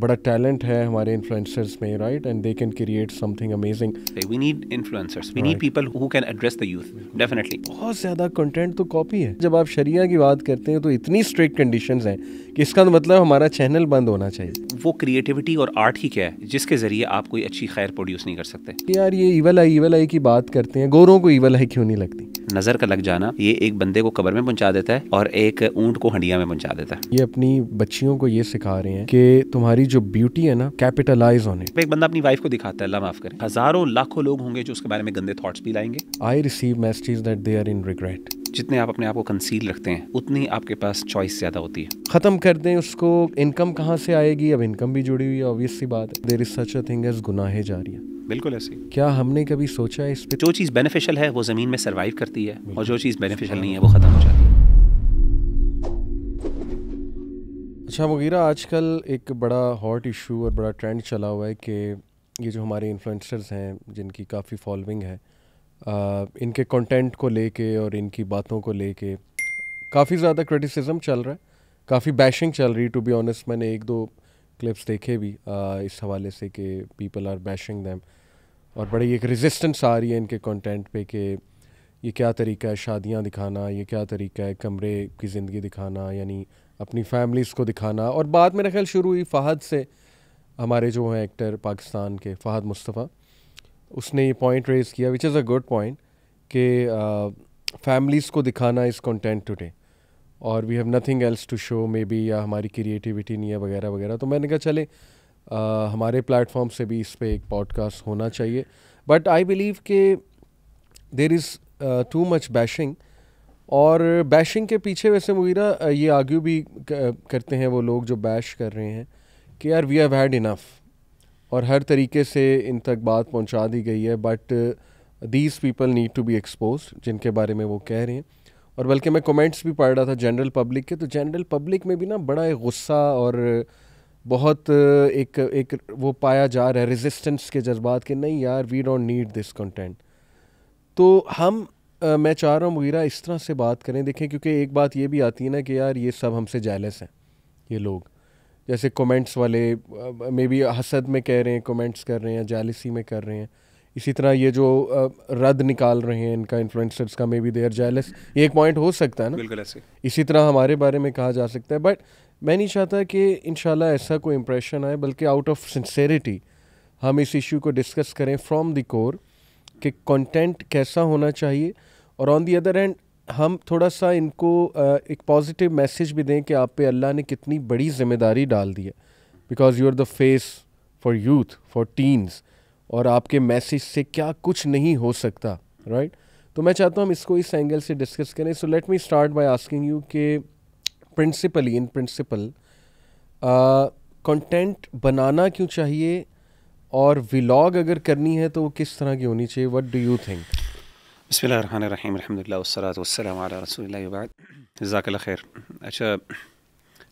बड़ा टैलेंट है हमारे इन्फ्लुएंसर्स में right and they can create something amazing we need influencers we need people who can address the youth definitely बहुत ज्यादा content तो copy है जब आप शरिया की बात करते हैं तो इतनी स्ट्रिक्ट कंडीशंस हैं कि इसका तो मतलब हमारा चैनल बंद होना चाहिए वो क्रिएटिविटी और आर्ट ही क्या है जिसके जरिए आप कोई अच्छी खैर प्रोड्यूस नहीं कर सकते यार ये इवल आई इवल आई की बात करते हैं गोरों को इवल आई क्यों नहीं लगती नजर का लग जाना ये एक बंदे को कब्र में पहुंचा देता है और एक ऊंट को हंडिया में पहुंचा देता है ये अपनी बच्चियों को ये सिखा रहे हैं कि तुम्हारी हमारी जो ब्यूटी है ना कैपिटलाइज होने एक बंदा अपनी वाइफ को दिखाता है अल्लाह माफ करे हजारों लाखों लोग होंगे जो उसके बारे में गंदे थॉट्स भी लाएंगे I receive message that they are in regret जितने आप अपने आप को कंसील रखते हैं उतनी आपके पास चॉइस ज्यादा होती है खत्म कर दें उसको इनकम कहाँ से आएगी अब इनकम भी जुड़ी हुई है ऑब्वियस सी बात है there is such a thing as गुनाहे जा रही है बिल्कुल ऐसे क्या हमने कभी सोचा है इस पे जो चीज़ बेनिफिशियल है वो ज़मीन में सर्वाइव करती है और जो चीज़ बेनिफिशियल नहीं है वो ख़त्म हो जाती है अच्छा मुगीरा आजकल एक बड़ा हॉट इशू और बड़ा ट्रेंड चला हुआ है कि ये जो हमारे इन्फ्लुएंसर्स हैं जिनकी काफ़ी फॉलोइंग है आ, इनके कंटेंट को लेके और इनकी बातों को लेके काफ़ी ज़्यादा क्रिटिसिज्म चल रहा है काफ़ी बैशिंग चल रही टू बी ऑनेस्ट मैंने एक दो क्लिप्स देखे भी आ, इस हवाले से कि पीपल आर बैशिंग दैम और बड़ी एक रेजिस्टेंस आ रही है इनके कंटेंट पे कि ये क्या तरीका है शादियाँ दिखाना ये क्या तरीका है कमरे की ज़िंदगी दिखाना यानी अपनी फैमिलीज़ को दिखाना और बाद में ख्याल शुरू हुई फ़हद से हमारे जो हैं एक्टर पाकिस्तान के फ़हद मुस्तफ़ा उसने ये पॉइंट रेज़ किया which is a good point कि फैमिलीज़ को दिखाना इज़ कंटेंट टुडे और we have nothing else to show maybe या हमारी क्रिएटिविटी नहीं है वगैरह वगैरह तो मैंने कहा चले आ, हमारे प्लेटफॉर्म से भी इस पर एक पॉडकास्ट होना चाहिए बट आई बिलीव के there is too much bashing और बैशिंग के पीछे वैसे मुगीरा ये आर्ग्यू भी करते हैं वो लोग जो बैश कर रहे हैं कि यार वी हैव हैड इनफ और हर तरीके से इन तक बात पहुंचा दी गई है but these people need to be expose जिनके बारे में वो कह रहे हैं और बल्कि मैं कमेंट्स भी पढ़ रहा था जनरल पब्लिक के तो जनरल पब्लिक में भी ना बड़ा एक गुस्सा और बहुत एक एक वो पाया जा रहा है रेजिस्टेंस के जज्बात के नहीं यार we don't need this content तो हम आ, मैं चाह रहा हूँ मुगीरा इस तरह से बात करें देखें क्योंकि एक बात ये भी आती है ना कि यार ये सब हमसे जैलस हैं ये लोग जैसे कमेंट्स वाले मे बी हसद में कह रहे हैं कमेंट्स कर रहे हैं जालसी में कर रहे हैं इसी तरह ये जो रद्द निकाल रहे हैं इनका इन्फ्लुएंसर्स का मे बी देयर जैलस ये एक पॉइंट हो सकता है ना बिल्कुल ऐसे इसी तरह हमारे बारे में कहा जा सकता है बट मैं नहीं चाहता कि इन ऐसा कोई इंप्रेशन आए बल्कि आउट ऑफ सिंसेरिटी हम इस इशू को डिस्कस करें फ्रॉम द कोर कि कंटेंट कैसा होना चाहिए और ऑन दी अदर एंड हम थोड़ा सा इनको एक पॉजिटिव मैसेज भी दें कि आप पे अल्लाह ने कितनी बड़ी जिम्मेदारी डाल दी है because you are the face for youth for teens और आपके मैसेज से क्या कुछ नहीं हो सकता राइट right? तो मैं चाहता हूँ हम इसको इस एंगल से डिस्कस करें so let me start by asking you कि प्रिंसिपली इन प्रिंसिपल कंटेंट बनाना क्यों चाहिए और विलाग अगर करनी है तो वो किस तरह की होनी चाहिए वट डू यू थिंक बसमिल खैर अच्छा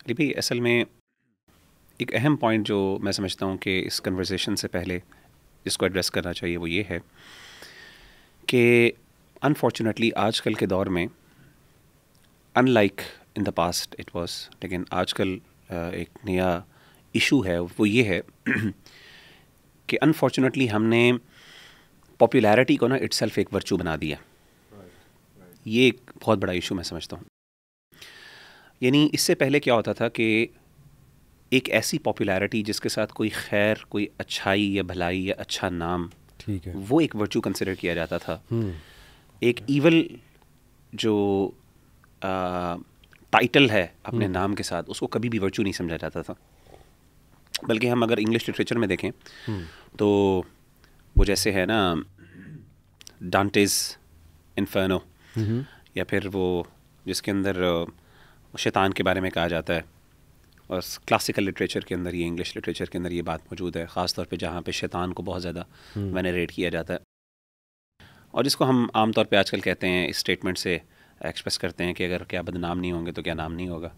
लिपि असल में एक अहम पॉइंट जो मैं समझता हूँ कि इस कन्वर्जेसन से पहले जिसको एड्रेस करना चाहिए वो ये है कि अनफॉर्चुनेटली आजकल के दौर में unlike in the past it was लेकिन आजकल एक नया इशू है वो ये है कि अनफॉर्चुनेटली हमने पॉपुलैरिटी को ना इट्स एक वर्चू बना दिया ये एक बहुत बड़ा इशू मैं समझता हूँ यानी इससे पहले क्या होता था कि एक ऐसी पॉपुलैरिटी जिसके साथ कोई खैर कोई अच्छाई या भलाई या अच्छा नाम ठीक है वो एक वर्चू कंसिडर किया जाता था हम्म। एक ईवल जो आ, टाइटल है अपने हम्म। नाम के साथ उसको कभी भी वर्चू नहीं समझा जाता था बल्कि हम अगर इंग्लिश लिटरेचर में देखें हम्म। तो वो जैसे है ना डांटेज इन्फर्नो हम्म। या फिर वो जिसके अंदर शैतान के बारे में कहा जाता है और क्लासिकल लिटरेचर के अंदर ये इंग्लिश लिटरेचर के अंदर ये बात मौजूद है ख़ास तौर पे जहाँ पे शैतान को बहुत ज़्यादा वेनरेट हम्म। किया जाता है और जिसको हम आमतौर पे आजकल कहते हैं इस स्टेटमेंट से एक्सप्रेस करते हैं कि अगर क्या बदनाम नहीं होंगे तो क्या नाम नहीं होगा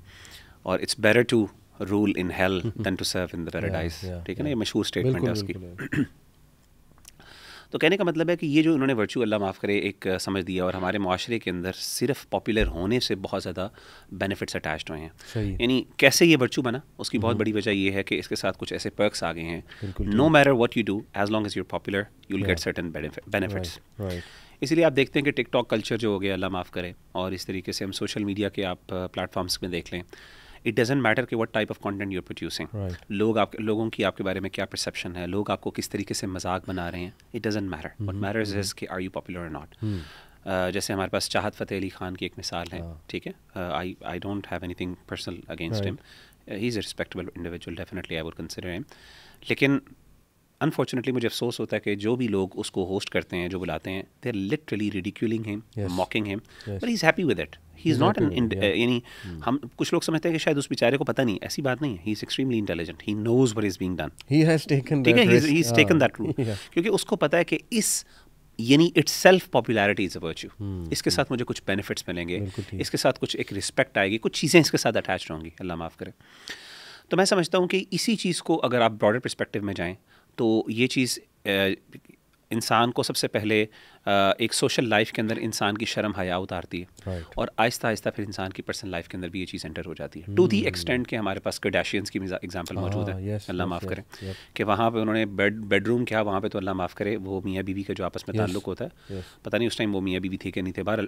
और it's better to rule in hell than to serve in paradise ठीक है ना ये मशहूर स्टेटमेंट है उसकी तो कहने का मतलब है कि ये जो इन्होंने वर्चू अल्लाह माफ़ करे एक समझ दिया और हमारे माशरे के अंदर सिर्फ पॉपुलर होने से बहुत ज़्यादा बेनिफिट्स अटैच हुए हैं यानी कैसे ये वर्चू बना उसकी बहुत हम्म। बड़ी वजह ये है कि इसके साथ कुछ ऐसे पर्कस आ गए हैं no matter what you do as long as you're popular you'll get certain benefits इसीलिए आप देखते हैं कि टिकटॉक कल्चर जो हो गया अल्लाह माफ़ करे और इस तरीके से हम सोशल मीडिया के आप प्लेटफॉर्म्स में देख लें इट डजेंट मैटर कि what type of content you're producing लोग आप लोगों की आपके बारे में क्या परसेप्शन है लोग आपको किस तरीके से मजाक बना रहे हैं it doesn't matter what matter is कि आर यू पॉपुलर नॉट जैसे हमारे पास चाहत फतेह अली खान की एक मिसाल है हाँ। ठीक है I I don't have anything personal against him he is respectable individual definitely I would consider him लेकिन अनफॉर्चुनेटली मुझे अफसोस होता है कि जो भी लोग उसको होस्ट करते हैं जो बुलाते हैं they are literally ridiculing him mocking him but he is happy with it he is not an यानी hmm. हम कुछ लोग समझते हैं कि शायद उस बेचारे को पता नहीं ऐसी बात नहीं है he is extremely intelligent he knows where is being done he has taken ठीक है he is taken that route क्योंकि उसको पता है कि इस यानी itself popularity is a virtue इसके साथ मुझे कुछ बेनिफिट्स मिलेंगे इसके साथ कुछ एक रिस्पेक्ट आएगी कुछ चीज़ें इसके साथ अटैच होंगी अल्लाह माफ़ करे तो मैं समझता हूँ कि इसी चीज़ को अगर आप ब्रॉडर परस्पेक्टिव में जाएँ तो ये चीज़ इंसान को सबसे पहले एक सोशल लाइफ के अंदर इंसान की शर्म हया उतारती है right. और आहिस्ता आहिस्ता फिर इंसान की पर्सनल लाइफ के अंदर भी ये चीज़ एंटर हो जाती है टू दी एक्सटेंट के हमारे पास कडाशियंस की एग्जाम्पल मौजूद है ah, अल्लाह माफ़ करें कि वहाँ पर उन्होंने बेड बेडरूम क्या वहाँ पर तो अल्लाह माफ़ करे वो मियाँ बीवी का जो आपस में ताल्लुक होता है पता नहीं उस टाइम वो मियाँ बीवी थे कि नहीं थे बहर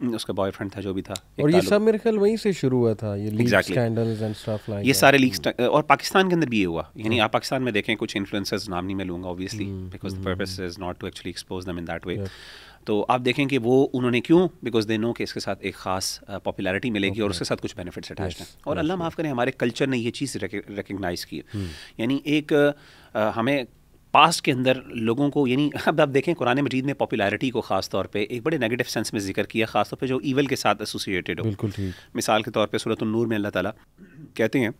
हम्म, उसका बॉयफ्रेंड था जो भी था और ये सब मेरे ख्याल वहीं से शुरू हुआ था ये leak scandals and stuff like ये सारे लीक्स हम्म। और पाकिस्तान के अंदर भी ये हुआ यानी हाँ। आप पाकिस्तान में देखें कुछ इन्फ्लुएंसर्स नाम नहीं मैं लूंगा obviously because the purpose is not to actually expose them in that way तो आप देखें कि वो उन्होंने क्यों बिकॉज दे नो कि इसके साथ एक खास पॉपुलैरिटी मिलेगी okay. और उसके साथ कुछ बेनिफिट्स अटैच हैं और अल्लाह माफ़ करें हमारे कल्चर ने ये चीज़ रिकगनाइज़ की हम्म। यानी एक हमें पास्ट के अंदर लोगों को यानी अब आप देखें कुरान मजीद ने पॉपुलैरिटी को खास तौर पे एक बड़े नेगेटिव सेंस में जिक्र किया खास तौर पे जो ईवल के साथ एसोसिएटेड हो बिल्कुल ठीक मिसाल के तौर पे सूरत नूर में अल्लाह ताला कहते हैं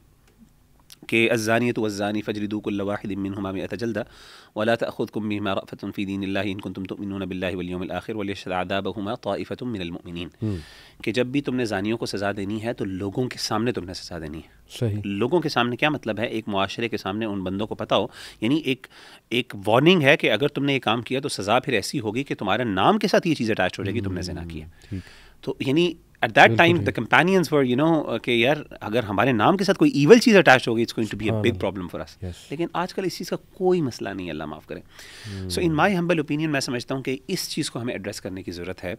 कि अज़ानियत वज़ानी फ़जरिदू कल्लाहिदिन हमाम अतजल्दा वला तखुदकुम बीमा रफ़तन फ़ी दीन इन कुन तुम तुमिन बिल्ला वलियम आखिर वलशदाबहुमा तोफ़तुम मिनलमिन हम्म। कि जब भी तुमने जानियों को सज़ा देनी है तो लोगों के सामने तुमने सज़ा देनी है सही लोगों के सामने क्या मतलब है एक माशरे के सामने उन बंदों को पता हो यानी एक एक वार्निंग है कि अगर तुमने ये काम किया तो सज़ा फिर ऐसी होगी कि तुम्हारे नाम के साथ ये चीज़ अटैच हो जाएगी हम्म। तुमने जना किया तो यानी at that time the companions were you know कि यार अगर हमारे नाम के साथ कोई ईवल चीज़ अटैच होगी it's going to be a big problem for us लेकिन आजकल इस चीज़ का कोई मसला नहीं अल्लाह माफ़ करें सो इन माई हम्बल ओपिनियन मैं समझता हूँ कि इस चीज़ को हमें एड्रेस करने की ज़रूरत है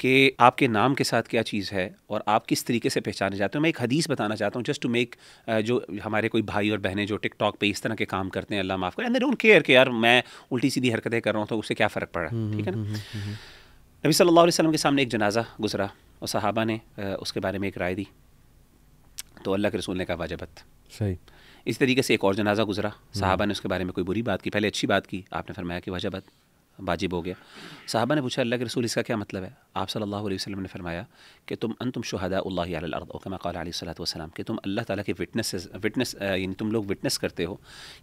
कि आपके नाम के साथ क्या चीज़ है और आप किस तरीके से पहचाने जाते हो मैं एक हदीस बताना चाहता हूँ जस्ट टू मेक जो हमारे कोई भाई और बहनें जो टिकटॉक पे इस तरह के काम करते हैं अल्लाह माफ़ करें एंड डोंट केयर कि यार मैं उल्टी सीधी हरकतें कर रहा हूँ तो उससे क्या फ़र्क है हम्म, ठीक है ना हम्म, हम्म, नबी सल्लल्लाहु अलैहि वसल्लम के सामने एक जनाजा गुजरा और सहाबा ने उसके बारे में एक राय दी तो अल्लाह के रसूल ने कहा वाजबत सही इस तरीके से एक और जनाजा गुजरा हम्म। साहबा ने उसके बारे में कोई बुरी बात की पहले अच्छी बात की आपने फरमाया कि वाजबत वाजिब हो गया साहबा ने पूछा अल्लाह के रसूल इसका क्या मतलब है आप सल्लल्लाहु अलैहि वसल्लम ने फरमाया कि तुम अन तुम शहदा अल्लाह कमा कल वसलम कि तुम अल्लाह ताला के विटनेस विटनेस यानी तुम लोग विटनेस करते हो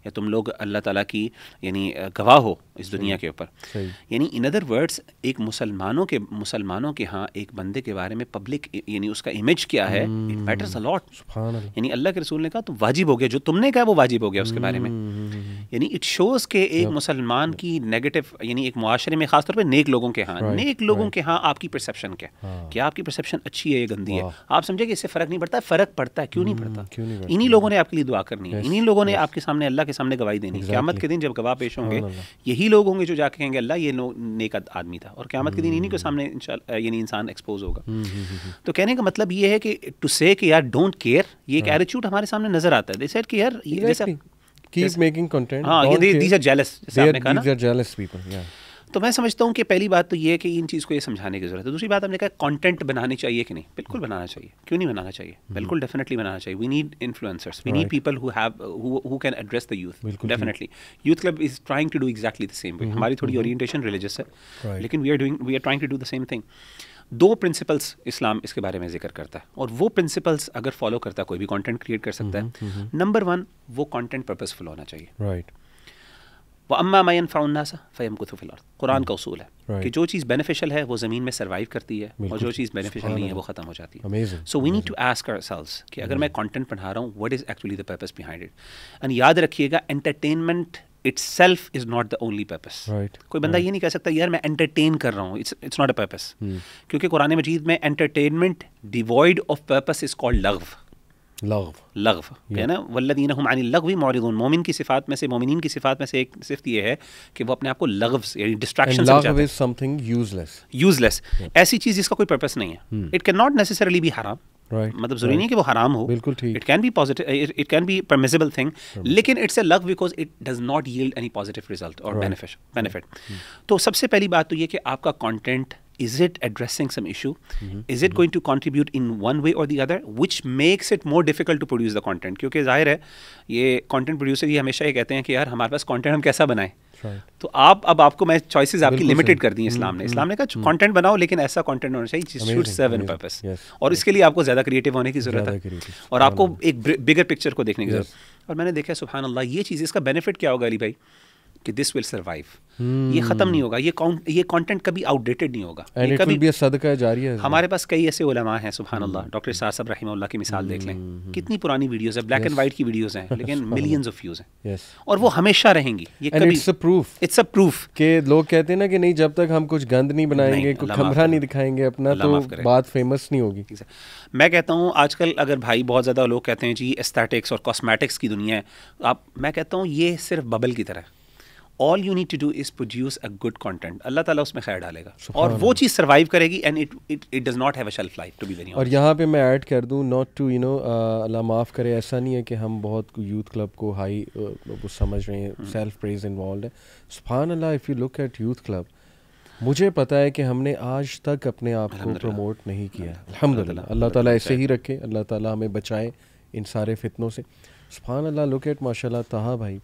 या तुम लोग अल्लाह ताला की यानी गवाह हो इस दुनिया के ऊपर यानी इन अदर वर्ड्स एक मुसलमानों के मुसलमानों के यहाँ एक बंदे के बारे में पब्लिक यानी उसका इमेज क्या है इट मैटर्स अलॉट यानी अल्लाह के रसूल ने कहा तो वाजिब हो गया जो तुमने कहा वो वाजिब हो गया उसके बारे में हम्म, हम्म, हम्म, यानी इट शोज़ के एक मुसलमान की नेगेटिव यानी एक माशरे में खासतौर पर नेक लोगों के यहाँ नेक लोगों के यहाँ आपकी आपकी परसेप्शन क्या है हाँ। कि आपकी परसेप्शन अच्छी है या गंदी है आप समझे कि इससे फ़र्क नहीं पड़ता फ़र्क पड़ता है हम्म, क्यों नहीं पड़ता इन्हीं लोगों ने आपके लिए दुआ करनी है इन्हीं लोगों ने आपके सामने अल्लाह के सामने गवाही देनी है क्यामत के दिन जब गवाह पेश होंगे यही लोग होंगे जो जाके कहेंगे अल्लाह ये नेक आदमी था और क्यामत के दिन इन्हीं के हम्म। सामने यानी इंसान एक्सपोज होगा हम्म, तो कहने का मतलब ये है कि टू से यार डोंट केयर ये एक एटीट्यूड हाँ। हमारे सामने नजर आता है कि यार ये जैसे keep making content हां ये दीस आर जेलस जैसे आपने कहा ना दीस आर जेलस पीपल या तो मैं समझता हूँ कि पहली बात तो ये है कि इन चीज़ को ये समझाने की ज़रूरत है दूसरी बात हमने कहा कंटेंट बनाने चाहिए कि नहीं बिल्कुल बनाना चाहिए क्यों नहीं बनाना चाहिए हम्म। बिल्कुल डेफिनेटली बनाना चाहिए we need influencers we need people who have who can address the youth definitely youth club is trying to do exactly the same way हमारी थोड़ी ओरिएंटेशन हम्म। रिलीजियस है लेकिन we are doing we are trying to do the same thing though principles Islam इसके बारे में जिक्र करता है और वो प्रिंसिपल्स अगर फॉलो करता है कोई भी कंटेंट क्रिएट कर सकता है नंबर हम्म, वन वो कंटेंट पर्पसफुल होना चाहिए राइट right. वह अम्मा सा फ़ैम फ़यमकुतु फिल कुरान का उसूल है right. कि जो चीज़ बेनिफिशियल है वो ज़मीन में सर्वाइव करती है और जो चीज़ बेनिफिशियल नहीं है वो ख़त्म हो जाती है so we need to ask ourselves कि अगर मैं कॉन्टेंट पढ़ा रहा हूँ what is actually the purpose behind it and याद रखिएगा entertainment itself is not the only purpose कोई बंदा right. ये नहीं कह सकता यार मैं एंटरटेन कर रहा हूँ इट्स नॉट अ पर्पज क्योंकि कुरान मजीद में entertainment devoid of purpose is called लव है ना वल्लदीन हम आनी मोमिन की सिफात में से मोमिन की सिफात में से एक सिफत ये है कि वो अपने आप को यानी डिस्ट्रैक्शन समथिंग यूजलेस यूजलेस ऐसी चीज़ जिसका कोई पर्पस नहीं है it can not necessarily be हराम मतलब जरूरी नहीं कि वो हराम हो बिल्कुल ठीक it can be positive it can be thing लेकिन it's a because it does not yield any positive result और बेनिफिट बेनिफिट तो सबसे पहली बात तो ये कि आपका content is it addressing some issue? Mm-hmm. Is it mm-hmm. going to contribute in one way or the other, which makes it more difficult to produce the content? क्योंकि जाहिर है ये content producer ये हमेशा ये कहते हैं कि यार हमारे पास content हम कैसा बनाएं तो आप अब आपको मैं choices आपकी limited कर दी इस्लाम ने इस्लाम ने कहा content बनाओ लेकिन ऐसा content होना चाहिए should serve an purpose और इसके लिए आपको ज़्यादा creative होने की ज़रूरत है और आपको एक bigger picture को देखने की ज़रूरत और मैंने देखा सुबहान अल्लाह ये चीज़ इसका बेनिफिट क्या होगा अली भाई कि दिस विल सर्वाइव ये hmm. खत्म नहीं होगा ये ये कंटेंट कभी आउटडेटेड नहीं होगा And ये कभी सदका जारी है हमारे पास कई ऐसे उलमा हैं सुबह अल्लाह hmm. डॉक्टर साहब रही की मिसाल देख लें hmm, कितनी पुरानी वीडियोस है ब्लैक एंड व्हाइट की वीडियोस हैं लेकिन मिलियंस ऑफ व्यूज हैं और वो हमेशा रहेंगी ये कभी it's a proof it's a proof के लोग कहते हैं ना कि नहीं जब तक हम कुछ गंद नहीं बनाएंगे कुछ खमरा नहीं दिखाएंगे अपना तो बात फेमस नहीं होगी मैं कहता हूँ आजकल अगर भाई बहुत ज़्यादा लोग कहते हैं जी एस्थेटिक्स और कॉस्मेटिक्स की दुनिया है आप मैं कहता हूँ ये सिर्फ बबल की तरह है all you need to do is produce a good content Allah ताला उसमें खैर डालेगा और वो चीज़ सर्वाइव करेगी and it it it does not have a shelf life to be very और यहाँ पे मैं ऐड कर दूँ not to you know Allah माफ़ करे ऐसा नहीं है कि हम बहुत यूथ क्लब को हाई uh, वो समझ रहे हैं सेल्फ प्रेज इन्वॉल्व है सुबहान अल्लाह if you look at youth club मुझे पता है कि हमने आज तक अपने आप को प्रमोट नहीं किया अल्हम्दुलिल्लाह अल्लाह ताला ऐसे ही रखे अल्लाह ताला हमें बचाए इन सारे फितनों से सुबहान अल्लाह लुक एट माशाल्लाह तहा भाई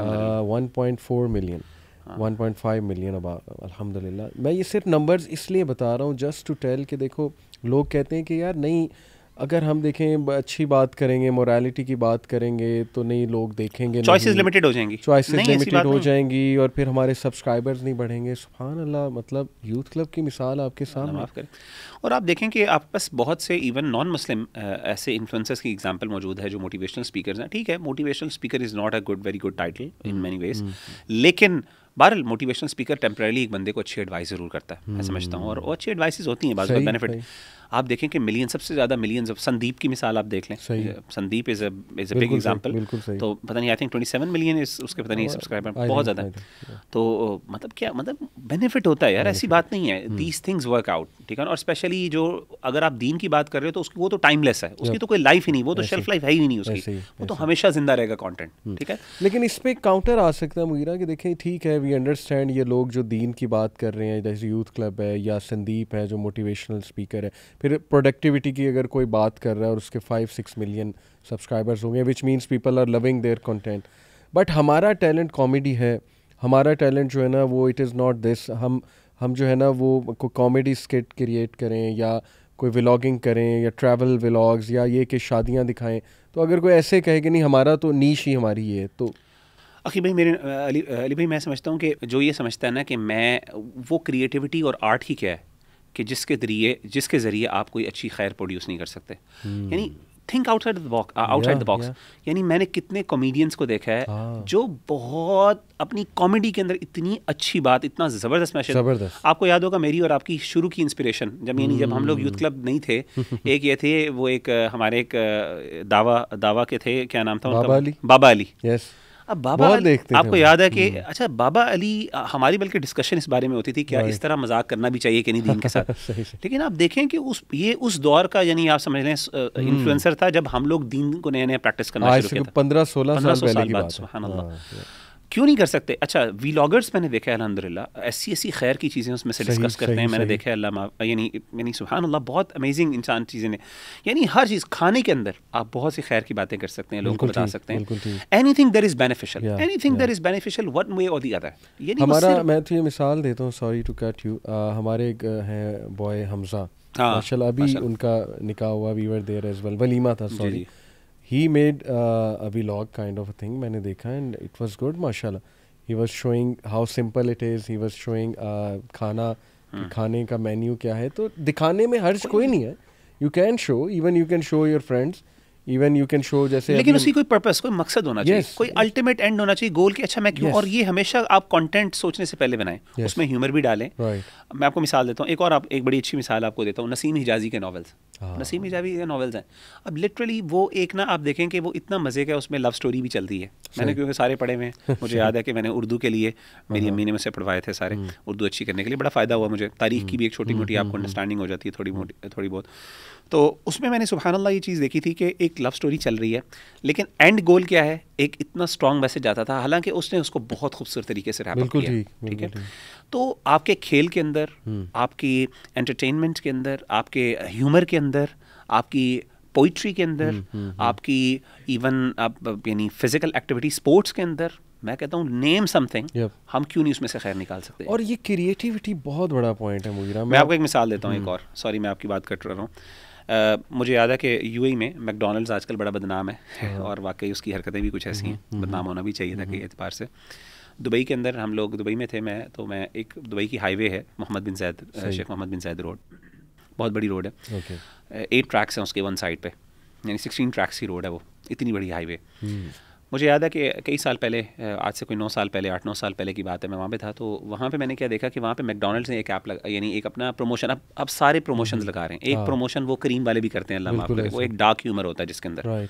one point four million one point five million अब अल्हम्दुलिल्लाह मैं ये सिर्फ नंबर्स इसलिए बता रहा हूँ जस्ट टू टेल कि देखो लोग कहते हैं कि यार नहीं अगर हम देखें अच्छी बात करेंगे मोरालिटी की बात करेंगे तो नहीं लोग देखेंगे चॉइसेस लिमिटेड हो जाएंगी चॉइसेस लिमिटेड हो जाएंगी और फिर हमारे सब्सक्राइबर्स नहीं बढ़ेंगे सुबहान अल्लाह मतलब यूथ क्लब की मिसाल आपके सामने माफ़ करें और आप देखें कि आपके पास बहुत से इवन नॉन मुस्लिम ऐसे इन्फ्लुस की एग्जाम्पल मौजूद है जो मोटिवेशनल स्पीकर हैं ठीक है motivational speaker is not a good very good title in many ways लेकिन बहरहाल मोटिवेशनल स्पीकर टेम्प्रेली एक बंदे को अच्छी एडवाइस ज़रूर करता है मैं हम्म। समझता हूँ और अच्छी एडवाइस होती हैं बेनिफिट आप देखें कि मिलियन सबसे ज़्यादा मिलियन संदीप की मिसाल आप देख लें Sandeep is is a big example तो पता नहीं I think twenty seven million उसके पता नहीं सब्सक्राइबर बहुत ज़्यादा है तो मतलब क्या मतलब बेनिफिट होता है यार ऐसी बात नहीं है दीज थिंग्स वर्क आउट ठीक है और स्पेशली जो अगर आप दीन की बात कर रहे हो तो उसकी वो तो टाइमलेस है उसकी तो कोई लाइफ ही नहीं वो तो शेल्फ लाइफ है ही नहीं उसकी वो तो हमेशा जिंदा रहेगा कॉन्टेंट हम्म। ठीक है लेकिन इस पर काउंटर आ सकता है मुगीरा कि देखें ठीक है वी अंडरस्टैंड ये लोग जो दीन की बात कर रहे हैं जैसे यूथ क्लब है या संदीप है जो मोटिवेशनल स्पीकर है फिर प्रोडक्टिविटी की अगर कोई बात कर रहा है और उसके फाइव सिक्स मिलियन सब्सक्राइबर्स होंगे which means people are loving their content but हमारा टैलेंट कॉमेडी है हमारा टैलेंट जो है ना वो इट इज़ नॉट दिस हम हम जो है ना वो कोई कॉमेडी स्किट क्रिएट करें या कोई व्लॉगिंग करें या ट्रैवल व्लॉग्स या ये कि शादियाँ दिखाएं तो अगर कोई ऐसे कहे कि नहीं हमारा तो नीच ही हमारी है तो अखिल भाई मेरे अली अली भाई मैं समझता हूँ कि जो ये समझता है ना कि मैं वो क्रिएटिविटी और आर्ट ही क्या है कि जिसके जरिए जिसके ज़रिए आप कोई अच्छी खैर प्रोड्यूस नहीं कर सकते hmm. यानी think outside the box outside the box यानी मैंने कितने कॉमेडियंस को देखा है ah. जो बहुत अपनी कॉमेडी के अंदर इतनी अच्छी बात इतना ज़बरदस्त मैसेज आपको याद होगा मेरी और आपकी शुरू की इंस्पिरेशन जब यानी जब हम लोग यूथ hmm. क्लब नहीं थे एक ये थे वो एक हमारे एक uh, दावा दावा के थे क्या नाम था बाबा अली अब बाबा बहुत देखते आपको याद है कि हम्म। अच्छा बाबा अली हमारी बल्कि डिस्कशन इस बारे में होती थी क्या इस तरह मजाक करना भी चाहिए कि नहीं दीन के साथ लेकिन आप देखें कि उस ये उस दौर का यानी आप समझ लें इन्फ्लुएंसर हम्म। था जब हम लोग दीन को नया नया प्रैक्टिस करना शुरू किया पंद्रह सोलह साल क्यों नहीं कर सकते अच्छा वीलॉगर्स मैंने देखा है अलहमद ला ऐसी ऐसी खैर की चीज़ें उसमें से डिस्कस करते हैं मैंने देखा है अल्लाह यानी यानी सुबहान अल्लाह बहुत अमेजिंग इंसान चीज़ें ने यानी हर चीज़ खाने के अंदर आप बहुत सी खैर की बातें कर सकते हैं लोगों को बता सकते हैं anything there is beneficial anything there is beneficial one way or the other यानी हमारा मैं तो ये मिसाल देता हूँ सॉरी टू कैट यू हमारे एक हैं बॉय हमजा हाँ माशाल्लाह अभी उनका निकाह हुआ we were there as well वलीमा था sorry he made uh, a vlog kind of a thing मैंने देखा and it was good माशाल्लाह he was showing how simple it is he was showing uh, खाना hmm. खाने का menu क्या है तो दिखाने में हर्ज कोई नहीं है you can show even you can show your friends even you can show जैसे लेकिन उसकी कोई पर्पस कोई मकसद होना yes. चाहिए कोई अल्टीमेट एंड होना चाहिए गोल की अच्छा मैं क्यों yes. और ये हमेशा आप कंटेंट सोचने से पहले बनाएं yes. उसमें ह्यूमर भी डालें right. मैं आपको मिसाल देता हूँ एक और आप एक बड़ी अच्छी मिसाल आपको देता हूँ नसीम हिजाजी के नॉवल्स ah. हाँ। नसीम हिजाजी के नॉवल्स हैं अब लिटरली वो एक ना आप देखें कि वो इतना मज़े का उसमें लव स्टोरी भी चलती है मैंने क्योंकि सारे पढ़े हुए हैं मुझे याद है कि मैंने उर्दू के लिए मेरी हाँ। अम्मी ने मुझसे पढ़वाए थे सारे हम्म। उर्दू अच्छी करने के लिए बड़ा फ़ायदा हुआ मुझे तारीख की भी एक छोटी मोटी हम्म, आपको अंडरस्टैंडिंग हम्म, हो जाती है थोड़ी मोटी थोड़ी बहुत तो उसमें मैंने सुबहानल्ला ये चीज़ देखी थी कि एक लव स्टोरी चल रही है लेकिन एंड गोल क्या है एक इतना स्ट्रॉन्ग मैसेज जाता था हालांकि उसने उसको बहुत खूबसूरत तरीके से रैप किया ठीक है तो आपके खेल के अंदर हम्म। आपकी एंटरटेनमेंट के अंदर आपके ह्यूमर के अंदर आपकी पोइट्री के अंदर हम्म, हम्म, आपकी इवन आप यानी फिजिकल एक्टिविटी स्पोर्ट्स के अंदर मैं कहता हूँ नेम समथिंग हम क्यों नहीं उसमें से खैर निकाल सकते और ये क्रिएटिविटी बहुत बड़ा पॉइंट है मुझे मैं आपको एक मिसाल देता हूँ एक और सॉरी मैं आपकी बात कट रहा हूँ मुझे याद है कि यू में मैकडोनल्ड्स आजकल बड़ा बदनाम है हाँ। और वाकई उसकी हरकतें भी कुछ ऐसी हम्म, हैं हम्म। बदनाम होना भी चाहिए था हम्म। कई एतबार से दुबई के अंदर हम लोग दुबई में थे मैं तो मैं एक दुबई की हाईवे है Mohammed bin Zayed Sheikh Mohammed bin Zayed road बहुत बड़ी रोड है एट ट्रैक्स हैं उसके वन साइड पे यानी सिक्सटीन ट्रैक्स की रोड है वो इतनी बड़ी हाईवे मुझे याद है कि कई साल पहले आज से कोई नौ साल पहले आठ नौ साल पहले की बात है मैं वहाँ पे था तो वहाँ पे मैंने क्या देखा कि वहाँ पे मैकडोनल्ड्स ने एक ऐप लगा यानी एक अपना प्रमोशन अब अब सारे प्रमोशन हम्म। लगा रहे हैं एक प्रमोशन हाँ। वो करीम वाले भी करते हैं अल्लाह माफ करे वो एक डार्क ह्यूमर होता है जिसके अंदर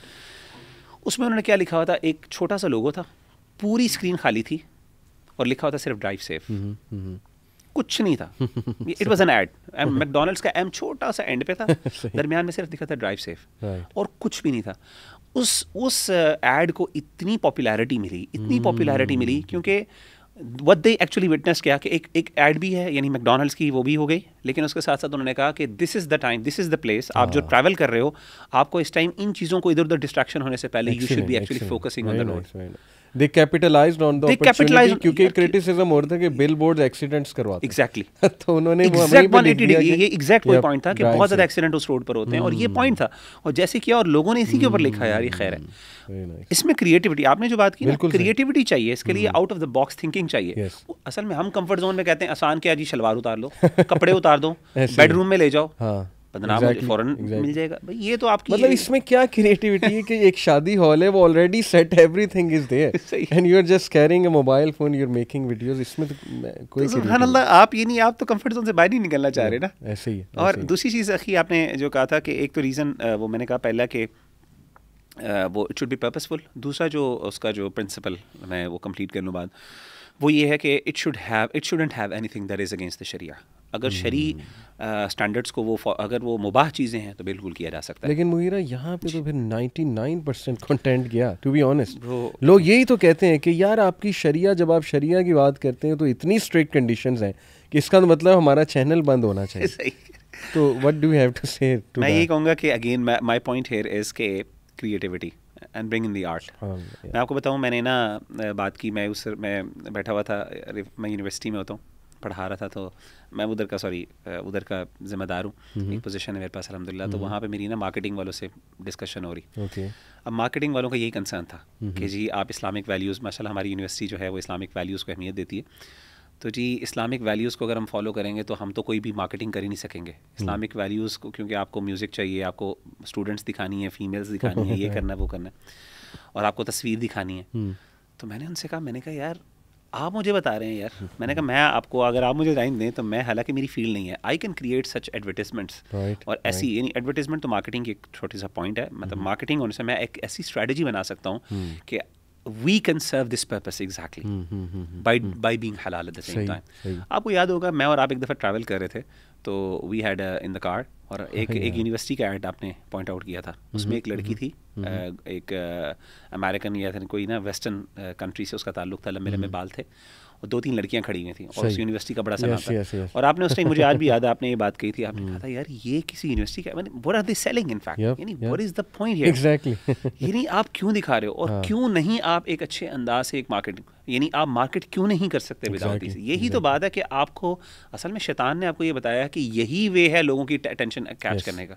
उसमें उन्होंने क्या लिखा हुआ था एक छोटा सा लोगो था पूरी स्क्रीन खाली थी और लिखा हुआ था सिर्फ ड्राइव हम्म, सेफ हम्म। कुछ नहीं था it was an ad McDonald's का एम छोटा सा एंड पे था दरमियान में सिर्फ दिखा था ड्राइव सेफ और कुछ भी नहीं था उस उस एड uh, को इतनी पॉपुलैरिटी मिली इतनी पॉपुलैरिटी hmm. मिली क्योंकि वट दे एक्चुअली विटनेस किया कि एक एक एड भी है यानी मैकडोनल्ड्स की वो भी हो गई लेकिन उसके साथ साथ उन्होंने कहा कि this is the time this is the place आप जो ट्रैवल हाँ। कर रहे हो आपको इस टाइम इन चीज़ों को इधर उधर डिस्ट्रैक्शन होने से पहले you should be actually focusing on the road they capitalized on the they opportunity क्योंकि क्रिटिसिज्म हो रहा था कि billboards एक्सीडेंट्स करवाते exactly तो उन्होंने exact 180 डिग्री ये exact वही पॉइंट था कि बहुत ज़्यादा एक्सीडेंट उस रोड पर होते हैं और ये पॉइंट hmm. था और जैसे किया और लोगों ने इसी के ऊपर लिखा यार ये खैर है hmm. इसमें क्रिएटिविटी आपने जो बात की ना क्रिएटिविटी चाहिए इसके लिए out of the box thinking चाहिए असल में हम कंफर्ट जोन में कहते हैं आसान क्या जी शलवार उतार लो कपड़े उतार दो बेडरूम में ले जाओ हाँ। बदनाम exactly, फौरन exactly. मिल जाएगा भाई ये तो आपकी मतलब इसमें क्या क्रिएटिविटी है कि एक शादी हॉल है वो already set everything is there and you are just carrying a mobile phone you are making videos इसमें तो कोई तो सुभान अल्लाह आप ये नहीं आप तो कंफर्ट जोन से बाहर ही निकलना चाह रहे ना ऐसे ही और दूसरी चीज अखी आपने जो कहा था कि एक तो रीजन वो मैंने कहा पहला कि वो इट शुड बी पर्पसफुल दूसरा जो उसका जो प्रिंसिपल मैं वो कंप्लीट करने बाद वो ये है कि it should have it shouldn't have anything that is against the शरिया अगर hmm. शरी स्टैंडर्ड्स को वो अगर वो मुबाह चीज़ें हैं तो बिल्कुल किया जा सकता है लेकिन मुहिरा यहाँ पे तो फिर 99 परसेंट कंटेंट गया टू बी ऑनेस्ट लोग यही तो कहते हैं कि यार आपकी शरिया जब आप शरिया की बात करते हैं तो इतनी स्ट्रिक्ट कंडीशन हैं कि इसका तो मतलब हमारा चैनल बंद होना चाहिए सही तो वट डू हैव टू से मैं ये कहूँगा कि again my point here is के creativity and bring in the art मैं आपको बताऊँ मैंने ना बात की मैं उस मैं बैठा हुआ था मैं यूनिवर्सिटी में होता हूँ पढ़ा रहा था तो मैं उधर का सॉरी उधर का जिम्मेदार हूँ एक पोजीशन है मेरे पास अलहमदिल्ला तो वहाँ पे मेरी ना मार्केटिंग वालों से डिस्कशन हो रही okay. अब मार्केटिंग वालों का यही कंसर्न था कि जी आप इस्लामिक वैल्यूज़ माशा हमारी यूनिवर्सिटी जो है वो इस्लामिक वैल्यूज़ को अहमियत देती है तो जी इस्लामिक वैल्यूज़ को अगर हम फॉलो करेंगे तो हम तो कोई भी मार्केटिंग कर ही नहीं सकेंगे हम्म। इस्लामिक वैल्यूज़ को क्योंकि आपको म्यूज़िक चाहिए आपको स्टूडेंट्स दिखानी है फीमेल्स दिखानी है ये हाँ। करना है वो करना है और आपको तस्वीर दिखानी है हम्म। तो मैंने उनसे कहा मैंने कहा यार आप मुझे बता रहे हैं यार हम्म। मैंने कहा मैं आपको अगर आप मुझे टाइम दें तो मैं हालांकि मेरी फील्ड नहीं है I can create such advertisements और ऐसी यानी एडवर्टीजमेंट तो मार्केटिंग की एक छोटी सा पॉइंट है मतलब मार्केटिंग होने से मैं एक ऐसी स्ट्रैटेजी बना सकता हूँ कि we can serve this purpose exactly by by being हलाल एट द सेम टाइम आपको याद होगा मैं और आप एक दफ़ा ट्रैवल कर रहे थे तो we had in the car और हाँ, एक एक यूनिवर्सिटी का एड आपने पॉइंट आउट किया था हम्म, उसमें एक हम्म, लड़की हम्म, थी uh, एक अमेरिकन uh, या कोई ना वेस्टर्न कंट्री uh, से उसका ताल्लुक था लंबे लंबे बाल थे और दो तीन लड़कियां खड़ी हुई थी और उस यूनिवर्सिटी का बड़ा सना और आपने उस टाइम मुझे आज भी याद है आपने ये बात कही थी आपने कहा था हम्म। यार ये किसी यूनिवर्सिटी का मैंने are they selling in fact यानी व्हाट इज द पॉइंट यानी आप क्यों दिखा रहे हो और हाँ। क्यों नहीं आप एक अच्छे अंदाज से एक मार्केटिंग यानी आप मार्केट क्यों नहीं कर सकते विदाउट exactly, यही तो exactly. तो बात है कि आपको असल में शैतान ने आपको ये बताया कि यही वे है लोगों की अटेंशन कैच yes, करने का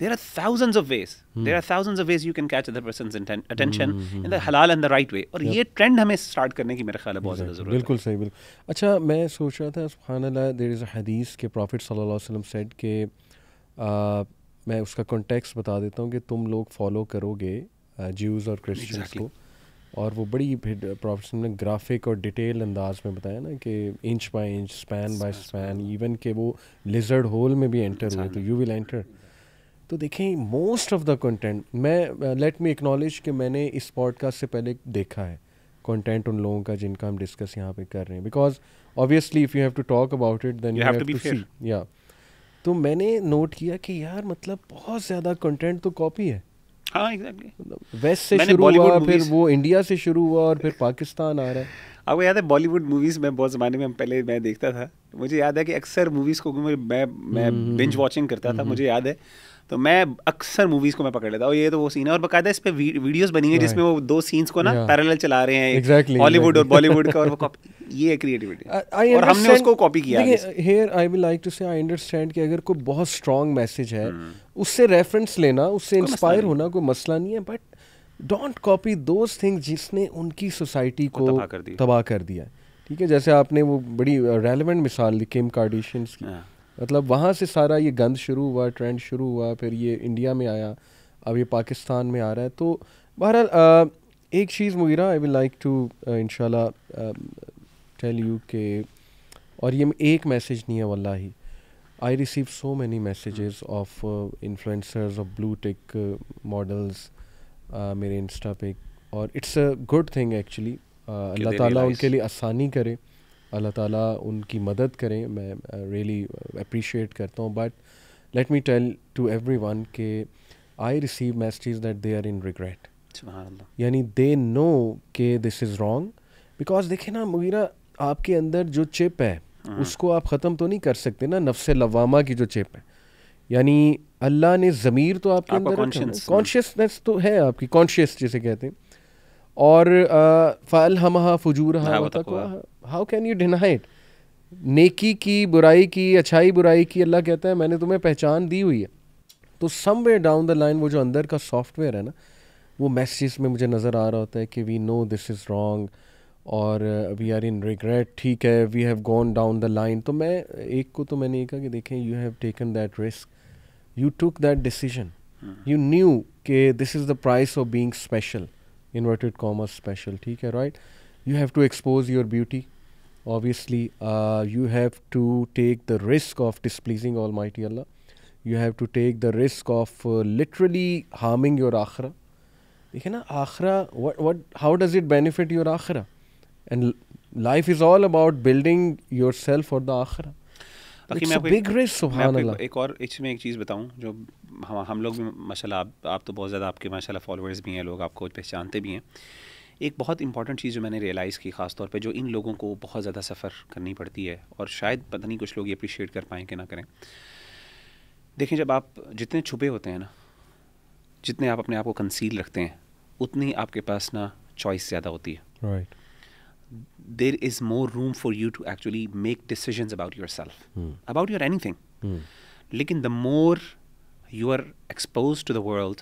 there are thousand of ways there are thousand of ways you can catch other person attention in the हलाल एंड द राइट वे और yep. ये ट्रेंड हमें स्टार्ट करने की मेरे ख्याल है बहुत ज़्यादा exactly. ज़रूरत बिल्कुल सही बिल्कुल अच्छा मैं सोच रहा था सुबहानल्ला देर इज़ अदीस के प्रॉफिट सल्लम सेट के मैं उसका कॉन्टेक्स्ट बता देता हूँ कि तुम लोग फॉलो करोगे ज्यूज़ और क्रिश्चियंस को और वो बड़ी प्रोफेसर ने ग्राफिक और डिटेल अंदाज में बताया ना कि inch by inch span by span even के वो लिजर्ड होल में भी एंटर हुए तो यू विल एंटर तो देखें मोस्ट ऑफ द कंटेंट मैं लेट मी एक्नॉलेज कि मैंने इस पॉडकास्ट से पहले देखा है कंटेंट उन लोगों का जिनका हम डिस्कस यहाँ पे कर रहे हैं because obviously if you have to talk about it then you have to see या तो मैंने नोट किया कि यार मतलब बहुत ज़्यादा कंटेंट तो कॉपी है एग्जैक्टली हाँ, मतलब वेस्ट से शुरू हुआ फिर वो इंडिया से शुरू हुआ और फिर पाकिस्तान आ रहा है आपको याद है बॉलीवुड मूवीज़ में बहुत ज़माने में पहले मैं देखता था मुझे याद है कि अक्सर मूवीज़ को मैं मैं, मैं बिंज हम्म, वॉचिंग हम्म, हम्म। करता था मुझे याद है तो मैं अक्सर मूवीज को मैं पकड़ लेता हूँ ये तो वो सीन है और बकायदा इस पर वीडियोस बनी है जिसमें वो दो सीन्स को ना पैरल चला रहे हैं हॉलीवुड और बॉलीवुड का और वो ये क्रिएटिविटी और हमने उसको कॉपी किया here I will like to say I understand कि अगर कोई बहुत स्ट्रांग मैसेज है hmm. उससे रेफरेंस लेना उससे इंस्पायर होना कोई मसला नहीं है but don't copy those things जिसने उनकी सोसाइटी को तबाह कर दिया ठीक है जैसे आपने वो बड़ी रेलिवेंट मिसाल दी किम कार्डिशंस की हाँ। मतलब वहाँ से सारा ये गंद शुरू हुआ ट्रेंड शुरू हुआ फिर ये इंडिया में आया अब ये पाकिस्तान में आ रहा है तो बहरहाल एक चीज़ Mughira I will like to in tell you के और ये एक मैसेज नहीं है वल्ला ही I receive so many messages of influencers of blue tick models मेरे इंस्टा पे और it's a good thing actually Allah ताला उनके लिए आसानी करे अल्लाह ताला उनकी मदद करें मैं रियली uh, अप्रिशिएट really करता हूँ but let me tell to everyone के I receive message that they are in regret यानी दे नो के दिस इज़ रॉन्ग बिकॉज देखे ना मुगीरा आपके अंदर जो चिप है हाँ। उसको आप ख़त्म तो नहीं कर सकते ना नफ्स लवामा की जो चिप है यानी अल्लाह ने ज़मीर तो आपके अंदर कॉन्शियसनेस तो है आपकी कॉन्शियस जिसे कहते हैं और फ़ल हम फजूर how can you deny it नेकी की बुराई की अच्छाई बुराई की अल्लाह कहता है मैंने तुम्हें पहचान दी हुई है तो वे डाउन द लाइन वो जो अंदर का सॉफ्टवेयर है ना वो मैसेज में मुझे नज़र आ रहा होता है कि we know this is wrong और वी आर इन रिग्रेट ठीक है we have gone down the line तो मैं एक को तो मैंने ये कहा कि देखें you have taken that risk you took that decision you knew कि this is the price of being special inverted commas special ठीक है right you have to expose your beauty obviously you have to take the risk of displeasing almighty Allah you have to take the risk of literally harming your आखरा ठीक है ना आखरा what what how does it benefit your आखरा and life is all about building yourself और the आखरा big risk एक, और इसमें एक चीज़ बताऊँ जो हम हम लोग भी माशाल्लाह आप आप तो बहुत ज़्यादा आपके माशाल्लाह फॉलोअर्स भी हैं लोग आपको पहचानते भी हैं एक बहुत इंपॉर्टेंट चीज़ जो मैंने रियलाइज़ की ख़ास तौर पे जो इन लोगों को बहुत ज़्यादा सफ़र करनी पड़ती है और शायद पता नहीं कुछ लोग ये अप्रिशिएट कर पाएँ कि ना करें देखें जब आप जितने छुपे होते हैं ना जितने आप अपने आप को कंसील रखते हैं उतनी आपके पास ना चॉइस ज़्यादा होती है right there is more room for you to actually make decision about yourself about your anything लेकिन the more you are expose to the world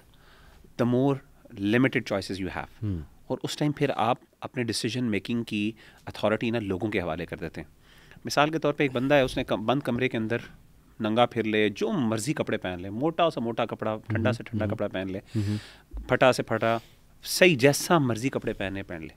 the more limited choices you have और उस time फिर आप अपने decision making की authority ना लोगों के हवाले कर देते हैं मिसाल के तौर पे एक बंदा है उसने कम, बंद कमरे के अंदर नंगा फिर ले जो मर्जी कपड़े पहन ले मोटा से मोटा कपड़ा ठंडा से ठंडा हम्म, कपड़ा पहन ले हम्म, हम्म। फटा से फटा सही जैसा मर्जी कपड़े पहने पहन ले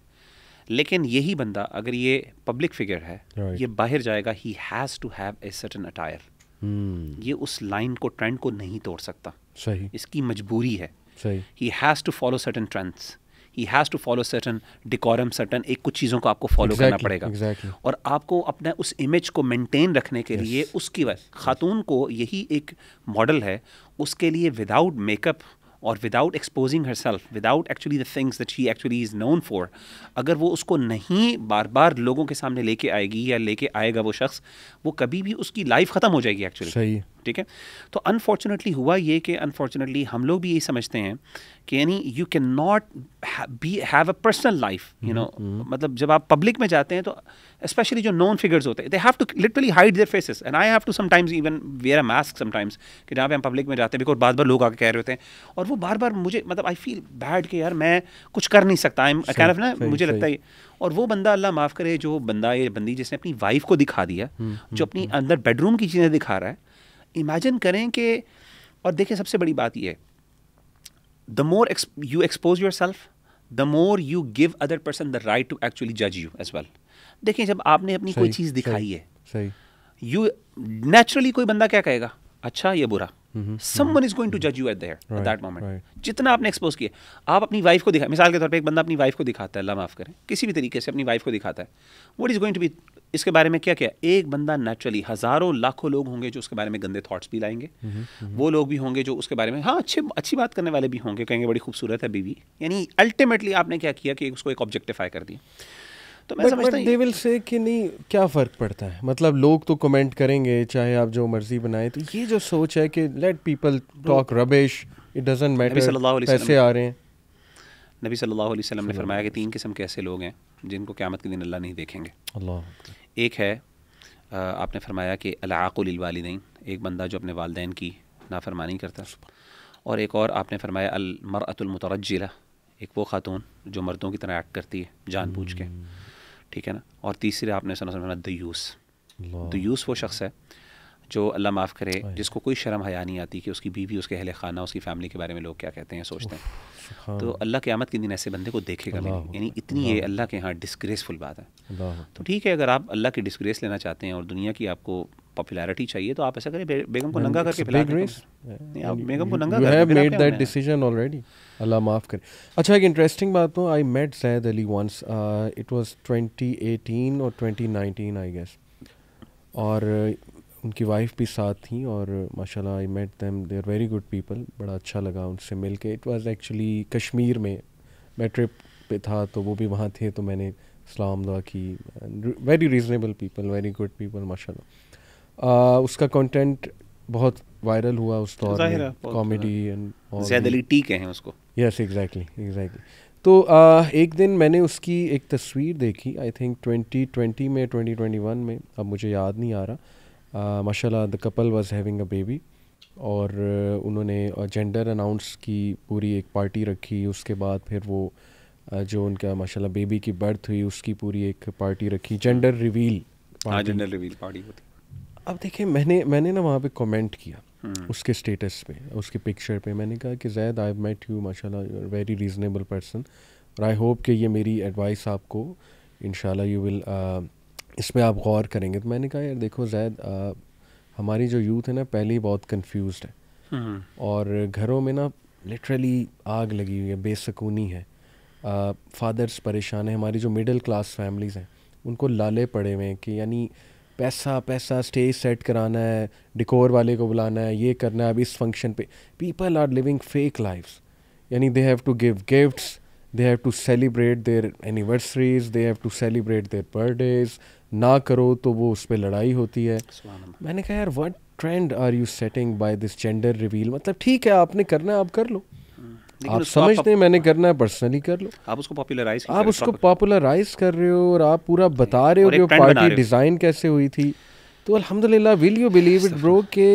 लेकिन यही बंदा अगर ये पब्लिक फिगर है right. ये बाहर जाएगा ही has to have a certain attire हम्म। ये उस लाइन को ट्रेंड को नहीं तोड़ सकता सही इसकी मजबूरी है सही he has to follow certain trends he has to follow certain decorum certain एक कुछ चीज़ों को आपको फॉलो exactly, करना पड़ेगा exactly. और आपको अपने उस इमेज को मेंटेन रखने के yes. लिए उसकी वजह खातून को यही एक मॉडल है उसके लिए विदाउट मेकअप और without exposing herself without actually the things that she actually is known for अगर वो उसको नहीं बार बार लोगों के सामने लेके आएगी या लेके आएगा वो शख्स वो कभी भी उसकी लाइफ ख़त्म हो जाएगी एक्चुअली सही ठीक है तो अनफॉर्चुनेटली हुआ ये कि अनफॉर्चुनेटली हम लोग भी यही समझते हैं कि यानी you can not be have a personal life you know मतलब जब आप पब्लिक में जाते हैं तो स्पेशली जो नॉन फिगर्स होते हैं they have to literally hide their faces and I have to sometimes even wear a mask sometimes कि जहाँ पे हम पब्लिक में जाते हैं बिकॉज बार बार लोग आके कह रहे होते हैं और वो बार बार मुझे मतलब आई फील बैड कि यार मैं कुछ कर नहीं सकता आई एम ना मुझे लगता है और वो बंदा अल्लाह माफ़ करे जो बंदा ये बंदी जिसने अपनी वाइफ को दिखा दिया हम्म, जो हम्म, अपनी हम्म। अंदर बेडरूम की चीज़ें दिखा रहा है इमेजिन करें कि और देखिए सबसे बड़ी बात है the more you expose yourself the more you give other person the right to actually जज यू एज वेल देखिए जब आपने अपनी कोई चीज़ दिखाई है यू नेचुरली कोई बंदा क्या कहेगा अच्छा ये बुरा समवन इज गोइंग टू जज you at there at that moment जितना आपने एक्सपोज किया आप अपनी वाइफ को दिखा मिसाल के तौर पे एक बंदा अपनी वाइफ को दिखाता है अल्लाह माफ करें किसी भी तरीके से अपनी वाइफ को दिखाता है what is going to be इसके बारे में क्या क्या एक बंदा नेचुरली हज़ारों लाखों लोग होंगे जो उसके बारे में गंदे थॉट्स भी लाएंगे हम्म, हम्म, हम्म। वो लोग भी होंगे जो उसके बारे में हाँ अच्छे अच्छी बात करने वाले भी होंगे कहेंगे बड़ी खूबसूरत है बीवी यानी अल्टीमेटली आपने क्या किया कि उसको एक ऑब्जेक्टिफाई कर दिया तो मैं समझता दे विल से कि नहीं क्या फ़र्क पड़ता है मतलब लोग तो कमेंट करेंगे चाहे आप जो मर्जी बनाएं तो ये जो सोच है कि let people talk rubbish it doesn't matter पैसे आ रहे हैं नबी सल्लल्लाहु अलैहि वसल्लम ने फरमाया कि तीन किस्म के ऐसे लोग हैं जिनको क़्यामत के दिन अल्लाह नहीं देखेंगे अल्लाह एक है आपने फरमाया कि अलाकुलवाली नहीं एक बंदा जो अपने वालदे की नाफरमानी करता और एक और आपने फरमाया अलमरतमतरजरा एक वो ख़ातून जो मर्दों की तरह एक्ट करती है जानबूझ के हम्म। ठीक है ना और तीसरे आपने सुना सुना दयूस दयूस वो शख्स है जो अल्लाह माफ़ करे जिसको कोई शर्म हया नहीं आती कि उसकी बीवी उसके अहल खाना उसकी फैमिली के बारे में लोग क्या कहते हैं सोचते हैं तो अल्लाह के आमद के दिन ऐसे बंदे को देखेगा नहीं यानी इतनी ये अल्लाह के यहाँ डिसग्रेसफुल बात है तो ठीक है अगर आप अल्लाह की डिसग्रेस लेना चाहते हैं और दुनिया की आपको पॉपुलैरिटी चाहिए तो आप ऐसा करें बेगम को नंगा करके बेगम को नंगा डिसीजन ऑलरेडी अल्लाह माफ़ करे अच्छा एक इंटरेस्टिंग बात हो I met Syed Ali once it was 2018 और 2019 आई गेस और उनकी वाइफ भी साथ थी और माशाल्लाह I met them they are very good people बड़ा अच्छा लगा उनसे मिल के इट वाज़ एक्चुअली कश्मीर में मैं ट्रिप पे था तो वो भी वहाँ थे तो मैंने सलाम दुआ की very reasonable people very good people माशाल्लाह उसका कंटेंट बहुत वायरल हुआ उस दौर में कॉमेडी एंड ठीक है उसको यस एग्जैक्टली एग्जैक्टली तो आ, एक दिन मैंने उसकी एक तस्वीर देखी आई थिंक 2020 में 2021 में अब मुझे याद नहीं आ रहा Uh, माशाल्लाह the couple was having a baby और uh, उन्होंने जेंडर uh, अनाउंस की पूरी एक पार्टी रखी उसके बाद फिर वो जो उनका माशाल्लाह बेबी की बर्थ हुई उसकी पूरी एक पार्टी रखी gender reveal gender reveal party होती अब देखिए मैंने मैंने ना वहाँ पे कमेंट किया हम्म। उसके स्टेटस पे उसके पिक्चर पे मैंने कहा कि जैद आई मेट यू माशाल्लाह you are very reasonable person और आई होप कि ये मेरी एडवाइस आपको इन यू विल इस पर आप गौर करेंगे तो मैंने कहा यार देखो जैद हमारी जो यूथ है ना पहले ही बहुत कन्फ्यूज है हम्म। और घरों में ना लिटरली आग लगी हुई है बेसकूनी है फादर्स परेशान हैं हमारी जो मिडिल क्लास फैमिलीज़ हैं उनको लाले पड़े हुए हैं कि यानी पैसा पैसा स्टेज सेट कराना है डिकोर वाले को बुलाना है ये करना है अब इस फंक्शन पे people are living fake lifes यानी they have to give gifts they have to celebrate their anniversaries they have to celebrate their birthdays ना करो तो वो उस पर लड़ाई होती है मैंने कहा यार what trend are you setting by this gender reveal मतलब ठीक है आपने करना है आप कर लो हम्म, आप समझते हैं मैंने करना है पर्सनली कर लो आप उसको पॉपुलराइज आप उसको पॉपुलराइज कर रहे हो और आप पूरा बता रहे हो कि पार्टी डिज़ाइन कैसे हुई थी तो अल्हम्दुलिल्लाह will you believe it bro के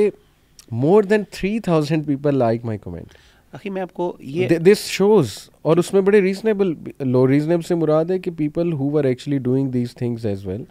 more than three thousand people like my comment अखी मैं आपको ये दिस शोज और उसमें बड़े रीजनेबल लो रीजनेबल से मुराद है कि people who are actually doing these things as well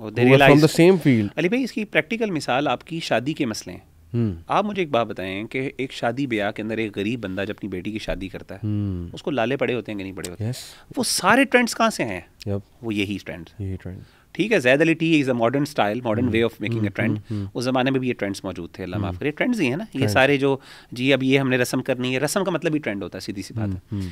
from the same field Ali भाई इसकी प्रैक्टिकल मिसाल आपकी शादी के मसले हैं hmm. आप मुझे एक बात बताएं कि एक शादी ब्याह के अंदर एक गरीब बंदा जब अपनी बेटी की शादी करता है hmm. उसको लाले पड़े होते हैं कि नहीं पड़े होते yes. वो सारे ट्रेंड्स कहाँ से हैं yep. वो यही ट्रेंड्स यही ट्रेंड ठीक है Zaid Ali T is a modern style modern way of making a trend उस जमाने में भी ये ट्रेंड्स मौजूद थे अल्लाह माफ hmm. करिए ट्रेंड्स ही है ना ये सारे जो जी अब ये हमने रस्म करनी है रस्म का मतलब ही ट्रेंड होता है सीधी सी बात है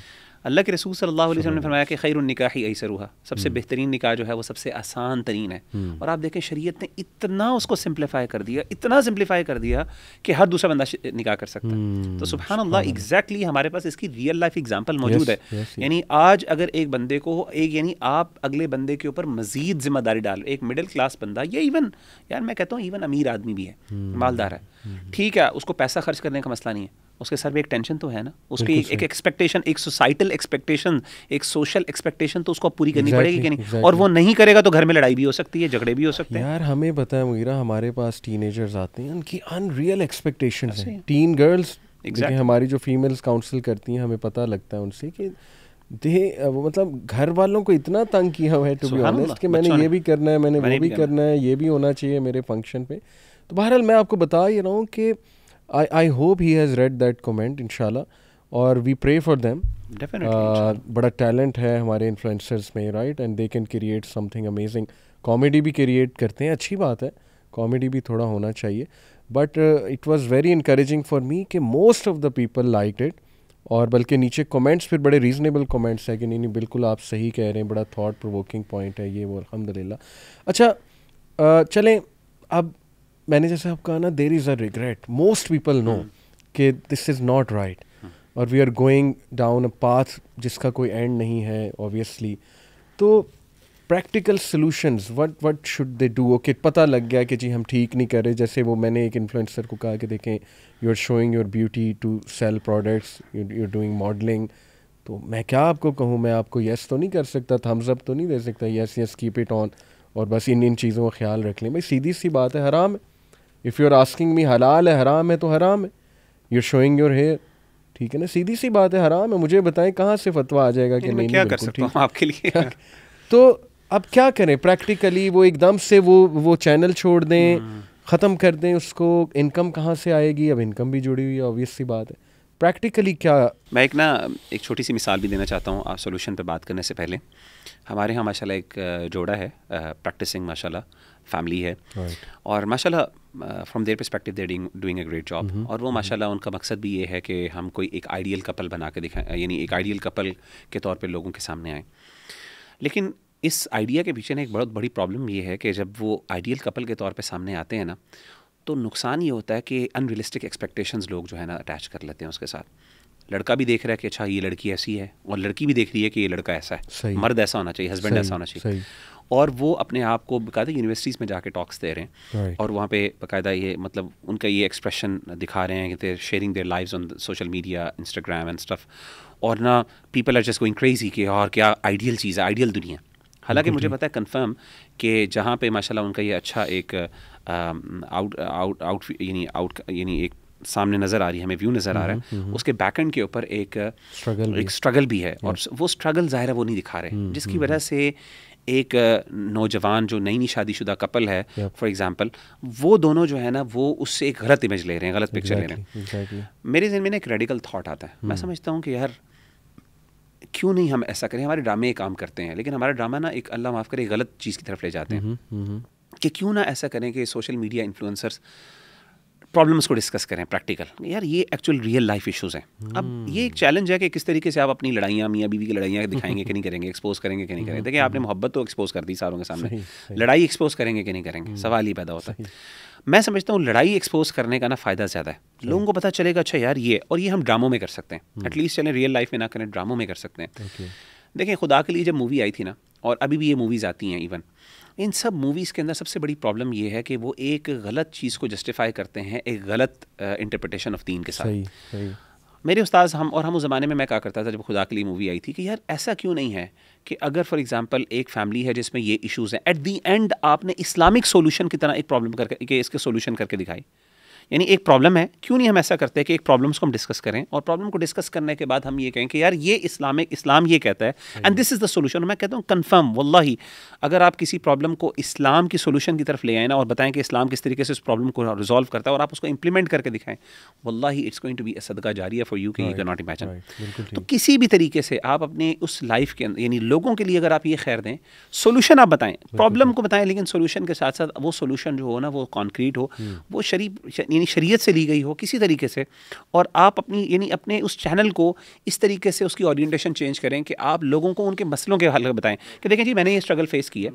अल्लाह के रसूल सल्लल्लाहु अलैहि वसल्लम ने फरमाया कि खैर ही निकाही ऐसरूहा सबसे हम्म। बेहतरीन निकाह जो है वो सबसे आसान तरीन है हम्म। और आप देखें शरीयत ने इतना उसको सिंप्लीफाई कर दिया इतना सिंप्लीफाई कर दिया कि हर दूसरा बंदा निकाह कर सकता है हम्म। तो सुबह अल्लाह एग्जैक्टली हमारे पास इसकी रियल लाइफ एग्जाम्पल मौजूद है यानी आज अगर एक बंदे को एक यानी आप अगले बंदे के ऊपर मजीद जिम्मेदारी डाल एक मिडिल क्लास बंदा या इवन यार मैं कहता हूँ इवन अमीर आदमी भी है मालदार है ठीक है उसको पैसा खर्च करने का मसला नहीं है उसके सर में एक टेंशन तो है ना उसकी एक एक्सपेक्टेशन एक सोसाइटल एक्सपेक्टेशन एक सोशल एक्सपेक्टेशन तो उसको पूरी करनी exactly, पड़ेगी कि नहीं exactly. और वो नहीं करेगा तो घर में लड़ाई भी हो सकती है झगड़े भी हो सकते हैं यार हमें पता है मुगीरा हमारे पास टीनेजर्स आते हैं उनकी अनरियल एक्सपेक्टेशन है टीन गर्ल्स exactly. हमारी जो फीमेल्स काउंसिल करती हैं हमें पता लगता है उनसे कि दे वो मतलब घर वालों को इतना तंग किया हुआ है टू बी ऑनेस्ट कि मैंने ये भी करना है मैंने वो भी करना है ये भी होना चाहिए मेरे फंक्शन पे तो बहरहाल मैं आपको बता ही रहा हूँ कि I I hope he has read that comment inshallah. और वी प्रे फॉर देम बड़ा टैलेंट है हमारे इन्फ्लुएंसर्स में right and they can create something amazing comedy भी क्रिएट करते हैं अच्छी बात है कॉमेडी भी थोड़ा होना चाहिए but it was very encouraging for me कि most of the people like it और बल्कि नीचे कमेंट्स फिर बड़े रीजनेबल कमेंट्स है कि नहीं नहीं बिल्कुल आप सही कह रहे हैं बड़ा थॉट प्रोवोकिंग पॉइंट है ये वो अलहमदिल्ला अच्छा uh, चलें अब मैंने जैसे आप कहा ना there is a regret most people know कि दिस इज़ नॉट राइट और we are going down a path जिसका कोई एंड नहीं है ऑब्वियसली तो practical solutions what what should they do okay पता लग गया कि जी हम ठीक नहीं कर रहे जैसे वो मैंने एक इन्फ्लुएंसर को कहा कि देखें you are showing your beauty to sell products you are doing modelling तो मैं क्या आपको कहूँ मैं आपको येस तो नहीं कर सकता थम्स अप तो नहीं दे सकता yes yes keep it on और बस इन इन चीज़ों का ख्याल रख लें भाई सीधी सी बात है हराम है if you are asking me हलाल है हराम है तो हराम है यू शोइंग योर हेयर ठीक है ना सीधी सी बात है हराम है मुझे बताएं कहाँ से फतवा आ जाएगा कि नहीं क्या कर सकता हूँ आपके लिए तो अब क्या करें प्रैक्टिकली वो एकदम से वो वो चैनल छोड़ दें हम्म। ख़त्म कर दें उसको इनकम कहाँ से आएगी अब इनकम भी जुड़ी हुई है ऑब्वियस सी बात है प्रैक्टिकली क्या मैं एक ना एक छोटी सी मिसाल भी देना चाहता हूँ आप सोल्यूशन पर बात करने से पहले हमारे यहाँ माशाल्लाह एक जोड़ा है प्रैक्टिसिंग माशाल्लाह फैमिली है और माशाल्लाह from their perspective they're doing a great job और वो mm-hmm. माशाल्लाह उनका मकसद भी ये है कि हम कोई एक आइडियल कपल बना के दिखाएं यानी एक आइडियल कपल के तौर पे लोगों के सामने आए लेकिन इस आइडिया के पीछे ना एक बहुत बड़ी प्रॉब्लम ये है कि जब वो आइडियल कपल के तौर पर सामने आते हैं ना तो नुकसान ये होता है कि अनरियलिस्टिक एक्सपेक्टेशंस लोग जो है ना अटैच कर लेते हैं उसके साथ लड़का भी देख रहा है कि अच्छा ये लड़की ऐसी है और लड़की भी देख रही है कि ये लड़का ऐसा है मर्द ऐसा होना चाहिए हस्बैंड ऐसा होना चाहिए और वो अपने आप को बकायदा यूनिवर्सिटीज़ में जाके टॉक्स दे रहे हैं right. और वहाँ पे बाकायदा ये मतलब उनका ये एक्सप्रेशन दिखा रहे हैं कि they're sharing their live on social media Instagram and stuff और ना people are just going crazy कि और क्या आइडियल चीज़ है आइडियल दुनिया हालांकि मुझे पता है कंफर्म कि जहाँ पे माशाला उनका ये अच्छा एक आउट आउट आउट यानी आउट यानी एक सामने नज़र आ रही है हमें व्यू नज़र आ रहा है हम्म, हम्म, हम्म। उसके बैकेंड के ऊपर एक स्ट्रगल एक स्ट्रगल भी है और वो स्ट्रगल ज़ाहिर है वो नहीं दिखा रहे जिसकी वजह से एक नौजवान जो नई नई शादीशुदा कपल है फॉर एग्जांपल वो दोनों जो है ना वो उससे एक गलत इमेज ले रहे हैं गलत पिक्चर exactly, ले रहे हैं exactly. मेरे जहन में ना एक रेडिकल थाट आता है मैं hmm. समझता हूँ कि यार क्यों नहीं हम ऐसा करें हमारे ड्रामे काम करते हैं लेकिन हमारा ड्रामा ना एक अल्लाह माफ़ करे गलत चीज़ की तरफ ले जाते हैं हम्म, हम्म, हम्म। कि क्यों ना ऐसा करें कि सोशल मीडिया इन्फ्लुएंसर्स प्रॉब्लम्स को डिस्कस करें प्रैक्टिकल यार ये एक्चुअल रियल लाइफ इश्यूज हैं अब hmm. ये एक चैलेंज है कि किस तरीके से आप अपनी लड़ाइयाँ मियाँ बीवी की लड़ाइयाँ दिखाएंगे कि नहीं करेंगे एक्सपोज करेंगे कि नहीं करेंगे hmm. देखिए आपने hmm. मोहब्बत तो एक्सपोज कर दी सारों के सामने लड़ाई एक्सपोज करेंगे कि नहीं करेंगे सवाल ही पैदा होता है मैं समझता हूँ लड़ाई एक्सपोज करने का ना फ़ायदा ज़्यादा है लोगों को पता चलेगा अच्छा यार ये और ये हम ड्रामों में कर सकते हैं एटलीस्ट चलें रियल लाइफ में ना करें ड्रामों में कर सकते हैं देखिए खुदा के लिए जब मूवी आई थी ना और अभी भी ये मूवीज़ आती हैं इवन इन सब मूवीज़ के अंदर सबसे बड़ी प्रॉब्लम ये है कि वो एक गलत चीज़ को जस्टिफाई करते हैं एक गलत इंटरप्रटेशन ऑफ दीन के साथ सही, सही। मेरे उस्ताद हम और हम उस ज़माने में मैं क्या करता था जब खुदा के लिए मूवी आई थी कि यार ऐसा क्यों नहीं है कि अगर फॉर एग्जांपल एक फैमिली है जिसमें ये इश्यूज़ हैं एट दी एंड आपने इस्लामिक सोल्यूशन की तरह एक प्रॉब्लम करके इसके सॉल्यूशन करके दिखाई यानी एक प्रॉब्लम है क्यों नहीं हम ऐसा करते कि एक प्रॉब्लम्स को हम डिस्कस करें और प्रॉब्लम को डिस्कस करने के बाद हम ये कहें कि यार ये इस्लामिक इस्लाम ये कहता है and this is the solution मैं कहता हूँ कन्फर्म वल्ला अगर आप किसी प्रॉब्लम को इस्लाम की सोल्यूशन की तरफ ले आए ना और बताएं कि इस्लाम किस तरीके से उस प्रॉब्लम को रिजॉल्व करता है और आप उसको इंप्लीमेंट करके दिखाएं वल्ला इट्स गोइंग टू बी सदका है for you you can not imagine तो किसी भी तरीके से आप अपने उस लाइफ के अंदर यानी लोगों के लिए अगर आप ये खैर दें सोल्यूशन आप बताएं प्रॉब्लम को बताएं लेकिन सोल्यूशन के साथ साथ वो सोल्यूशन जो हो ना वो कॉन्क्रीट हो हम्म। वो शरीफ यानी शरीयत से ली गई हो किसी तरीके से और आप अपनी यानी अपने उस चैनल को इस तरीके से उसकी ओरिएंटेशन चेंज करें कि आप लोगों को उनके मसलों के हल बताएं कि देखें जी मैंने ये स्ट्रगल फेस की है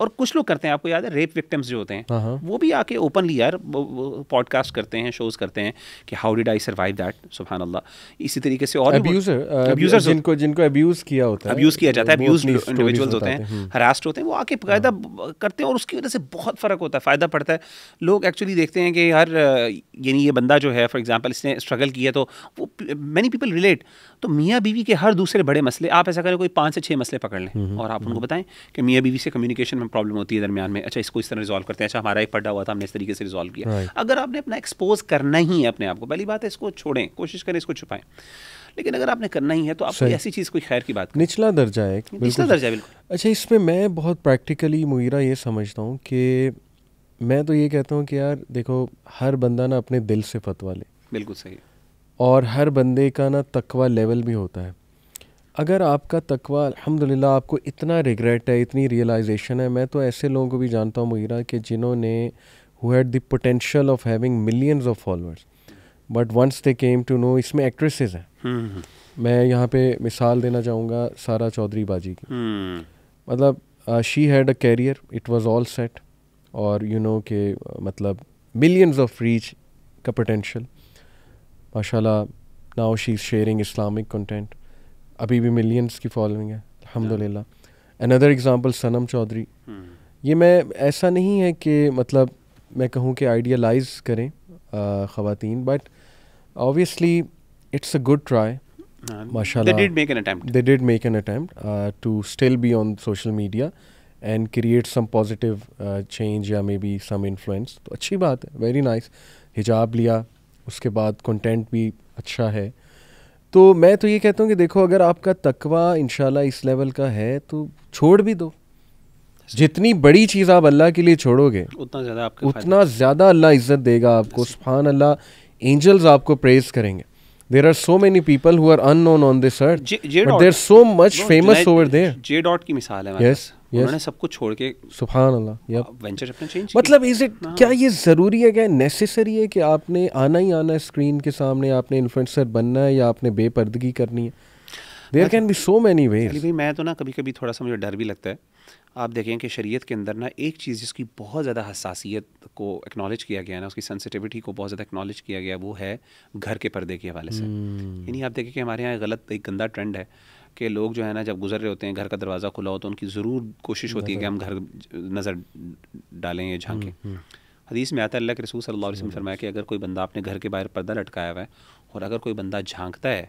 और कुछ लोग करते हैं आपको याद है रेप विक्टिम्स जो होते हैं हाँ, हाँ। वो भी आके ओपनली यार पॉडकास्ट करते हैं शोज करते हैं कि how did I survive that सुबहान अल्लाह इसी तरीके से और अब्यूजर अब्यूजर जिनको जिनको अब्यूज किया होता है अब्यूज किया जाता है अब्यूज इंडिविजुअल्स होते हैं हरास्ट हम्म। होते हैं वो आके फायदा हाँ। करते हैं और उसकी वजह से बहुत फ़र्क होता है फ़ायदा पड़ता है लोग एक्चुअली देखते हैं कि यार यानी ये बंदा जो है फॉर एग्जाम्पल इसने स्ट्रगल किया तो वो मैनी पीपल रिलेट तो मियाँ बीवी के हर दूसरे बड़े मसले आप ऐसा करें कोई पाँच से छः मसले पकड़ लें हम्म, हम्म, और आप हम्म। उनको बताएं कि मियाँ बीवी से कम्युनिकेशन में प्रॉब्लम होती है दरमियान में अच्छा इसको इस तरह रिजॉल्व करते हैं अच्छा हमारा एक पड्डा हुआ था हमने इस तरीके से रिजॉल्व किया अगर आपने अपना एक्सपोज करना ही है अपने आप को पहली बात है इसको छोड़ें कोशिश करें इसको छुपाएं लेकिन अगर आपने करना ही है तो आप ऐसी चीज़ कोई खैर की बात निचला दर्जा है निचला दर्जा बिल्कुल अच्छा इसमें मैं बहुत प्रैक्टिकली मुहिरा ये समझता हूँ कि मैं तो ये कहता हूँ कि यार देखो हर बंदा ना अपने दिल से फतवा ले बिल्कुल सही और हर बंदे का ना तकवा लेवल भी होता है अगर आपका तकवा अलहमदिल्ला आपको इतना रिग्रेट है इतनी रियलाइजेशन है मैं तो ऐसे लोगों को भी जानता हूँ मुहिरा कि जिन्होंने who had the potential of having millions of followers but once they came to know इसमें एक्ट्रेसेस हैं हम्म, हम्म। मैं यहाँ पे मिसाल देना चाहूँगा सारा चौधरी बाजी की हम्म। मतलब she had a career it was all set और यू नो के मतलब मिलियंस ऑफ रीच का पोटेंशियल माशाल्लाह now she is sharing Islamic content अभी भी मिलियंस की फॉलोइंग है अलहमदिल्ला अनदर एग्ज़ाम्पल सनम चौधरी ये मैं ऐसा नहीं है कि मतलब मैं कहूँ कि आइडियलाइज करें ख़वान but obviously it's a good try mashallah they did make an attempt they did make an attempt uh, to still be या मे बी सम इन्फ्लुएंस तो अच्छी बात है वेरी नाइस हिजाब लिया उसके बाद कंटेंट भी अच्छा है तो मैं तो ये कहता हूँ कि देखो अगर आपका तकवा इन इस लेवल का है तो छोड़ भी दो जितनी बड़ी चीज़ आप अल्लाह के लिए छोड़ोगे उतना ज़्यादा आपको उतना ज़्यादा अल्लाह इज़्ज़त देगा आपको सुबहान अल्लाह एंजल्स आपको प्रेज करेंगे there are so many people who are unknown on this earth there so much famous over there जे डॉट की मिसाल है yes. उन्होंने सब कुछ छोड़ के सुभान अल्लाह वेंचर अपना चेंज मतलब इज इट हाँ। क्या ये ज़रूरी है क्या नेसेसरी है कि आपने आना ही आना स्क्रीन के सामने आपने इन्फ्लुएंसर बनना है या आपने बेपर्दगी करनी है there can be so many ways भाई मैं तो ना कभी कभी थोड़ा सा मुझे डर भी लगता है आप देखें कि शरीयत के अंदर ना एक चीज़ जिसकी बहुत ज़्यादा हसासीत को एक्नॉलेज किया गया ना उसकी सेंसिटिविटी को बहुत ज़्यादा एक्नॉलेज किया गया वो है घर के पर्दे के हवाले से hmm. यानी आप देखें कि हमारे यहाँ गलत एक गंदा ट्रेंड है के लोग जो है ना जब गुजर रहे होते हैं घर का दरवाज़ा खुला हो तो उनकी ज़रूर कोशिश होती है कि हम घर नज़र डालें या झांकें हम्म, हम्म। हदीस में आता है अल्लाह के रसूल सल्लल्लाहु अलैहि वसल्लम हम्म। फरमाया कि अगर कोई बंदा अपने घर के बाहर पर्दा लटकाया हुआ है और अगर कोई बंदा झांकता है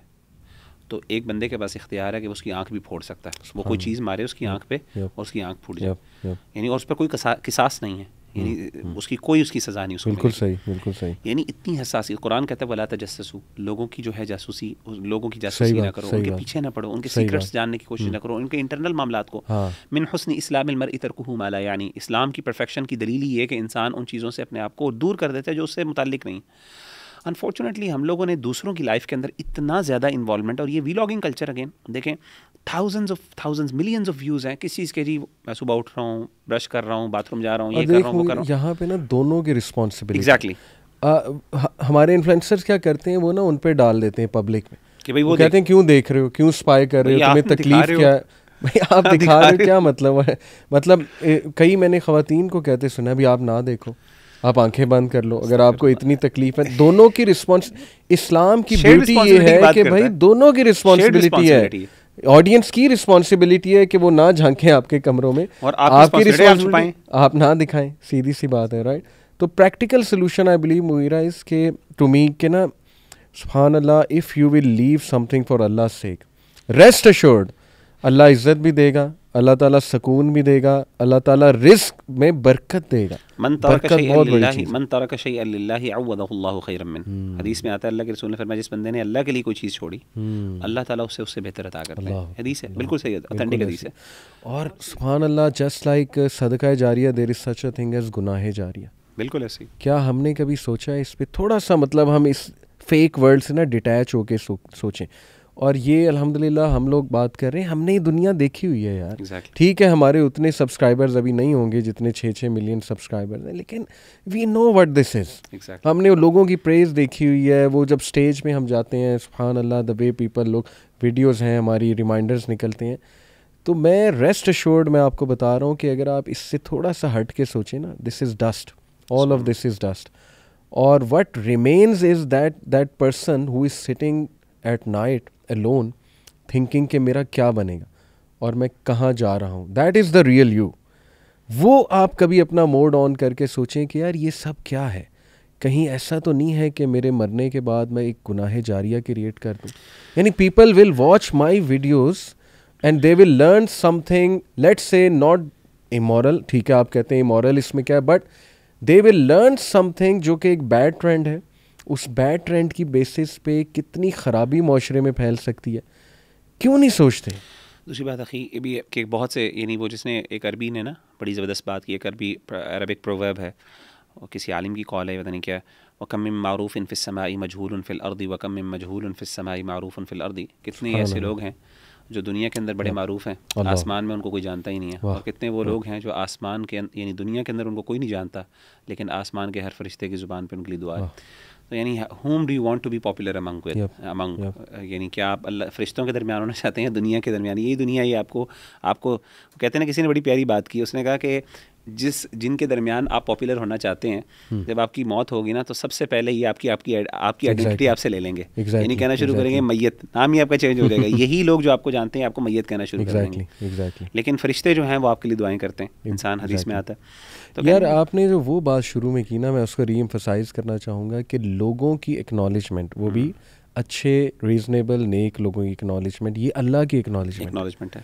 तो एक बंदे के पास इख्तियार है कि उसकी आंख भी फोड़ सकता है वो कोई हाँ। चीज़ मारे उसकी आंख पे और उसकी आंख फूट जाए यानी और उस पर कोई किसास नहीं है यानी हम्म, हम्म। उसकी कोई उसकी सज़ा नहीं उसको बिल्कुल सही बिल्कुल सही यानी इतनी हसासी कुरान कहता है वाला तजस्सू लोगों की जो है जासूसी लोगों की जासूसी ना करो उनके पीछे ना पड़ो उनके सीक्रेट्स जानने की कोशिश हम्म। ना करो उनके इंटरनल मामला को हाँ। मिन हसन इस्लाम मर इतरकू माला यानी इस्लाम की परफेक्शन की दलील ही कि इंसान उन चीज़ों से अपने आप को दूर कर देता है जो उससे मुतलिक नहीं अनफॉर्चुनेटली हम लोगों ने दूसरों की लाइफ के अंदर इतना ज़्यादा इन्वॉलमेंट और ये वीलॉगिंग कल्चर अगेन देखें thousands of thousands millions of views हैं किस चीज़ के जी मैं सुबह उठ रहा हूँ ब्रश कर रहा हूँ बाथरूम जा रहा हूँ ये कर रहा हूँ यहाँ पे ना दोनों की रिस्पॉन्सिबिलिटी एग्जैक्टली हमारे इन्फ्लुएंसर्स क्या करते हैं वो ना उन पर डाल देते हैं पब्लिक में कि भाई वो, वो कहते हैं क्यों देख रहे हो क्यों स्पाई कर रहे हो तुम्हें तकलीफ क्या है भाई आप दिखा रहे हो क्या मतलब है मतलब कई मैंने खातन को कहते सुना भी आप ना देखो आप आंखें बंद कर लो अगर आपको इतनी तकलीफ है दोनों की रिस्पॉन्स इस्लाम की ब्यूटी ये है कि भाई दोनों की रिस्पॉन्सिबिलिटी है ऑडियंस की रिस्पॉन्सिबिलिटी है कि वो ना झांकें आपके कमरों में और आप आपकी रिस्पॉन्सिबिलिटी आप ना दिखाएं सीधी सी बात है राइट तो प्रैक्टिकल सोल्यूशन आई बिलीव मुरा इस के टू मी के ना सुबहान अल्लाह if you will leave something for अल्लाह सेक रेस्ट अश्योर्ड अल्लाह इज़्ज़त भी देगा अल्लाह ताला सुकून भी देगा अल्लाह ताला रिस्क में बरकत देगा मन बरकत बहुत बड़ी चीज़ मन तरक शई अल्लाह खैरम मिन हम्म। हदीस में आता है अल्लाह के रसूल ने फरमाया जिस बंदे ने अल्लाह के लिए कोई चीज़ छोड़ी हम्म। अल्लाह ताला उससे उससे बेहतर अता करता है हदीस है बिल्कुल सही ऑथेंटिक हदीस है और सुबहान अल्लाह जस्ट लाइक सदका जारिया there is such a thing as गुनाह जारिया बिल्कुल ऐसी क्या हमने कभी सोचा है इस पर थोड़ा सा मतलब हम इस फेक वर्ल्ड से ना डिटैच होके सोचें और ये अल्हम्दुलिल्लाह हम लोग बात कर रहे हैं हमने ये दुनिया देखी हुई है यार ठीक exactly. है हमारे उतने सब्सक्राइबर्स अभी नहीं होंगे जितने छः छः मिलियन सब्सक्राइबर्स हैं लेकिन we know what this is हमने लोगों की प्रेज देखी हुई है वो जब स्टेज में हम जाते हैं सुबहान अल्लाह द वे पीपल लोग वीडियोज़ हैं हमारी रिमाइंडर्स निकलते हैं तो मैं रेस्ट अश्योर्ड मैं आपको बता रहा हूँ कि अगर आप इससे थोड़ा सा हट के सोचें ना this is dust all of this is dust और what remains is that that person who is sitting at night alone thinking कि मेरा क्या बनेगा और मैं कहाँ जा रहा हूँ that is the real you वो आप कभी अपना मोड ऑन करके सोचें कि यार ये सब क्या है कहीं ऐसा तो नहीं है कि मेरे मरने के बाद मैं एक गुनाह जारिया क्रिएट कर दूँ यानी people will watch my videos and they will learn something let's say not immoral ठीक है आप कहते हैं इमोरल इसमें क्या है but they will learn something जो कि एक बैड ट्रेंड है उस बैड ट्रेंड की बेसिस पे कितनी ख़राबी माशरे में फैल सकती है क्यों नहीं सोचते दूसरी बात अखी ये भी कि बहुत से यानी वो जिसने एक अरबी ने ना बड़ी ज़बरदस्त बात की एक अरबी अरबिक प्रोवर्ब है और किसी आलिम की कॉल है पता नहीं क्या वकम मारूफ़ समाई मजहूल फ़िल अर्दी वकम मजहूल मरूफ उन फ़िल अर्दी कितने ऐसे लोग हैं जो दुनिया के अंदर बड़े मरूफ़ हैं आसमान में उनको कोई जानता ही नहीं है और कितने वो लोग हैं जो आसमान के अं, यानी दुनिया के अंदर उनको कोई नहीं जानता लेकिन आसमान के हर फरिश्ते की ज़ुबान पर उनकी दुआ है तो यानी whom do you want to be popular among with among यानी कि आप अल्लाह फरिश्तों के दरमियान होना चाहते हैं दुनिया के दरमियान यही दुनिया ही आपको आपको कहते हैं ना किसी ने बड़ी प्यारी बात की उसने कहा कि जिस जिनके दरमियान आप पॉपुलर होना चाहते हैं हम्म। जब आपकी मौत होगी ना तो सबसे पहले ही आपकी आपकी आपकी आइडेंटिटी आपसे ले लेंगे यानी कहना शुरू करेंगे मैयत नाम ही आपका चेंज हो जाएगा यही लोग जो आपको जानते हैं आपको मैयत कहना शुरू करेंगे लेकिन फरिश्ते जो हैं वो आपके लिए दुआएं करते हैं इंसान हदीस में आता है तो यार आपने जो वो बात शुरू में की ना मैं उसको री करना चाहूँगा कि लोगों की एक्नॉलेजमेंट वो भी हम्म। अच्छे रीजनेबल नेक लोगों की एक्नॉलेजमेंट ये अल्लाह की एक्नॉलेजमेंट है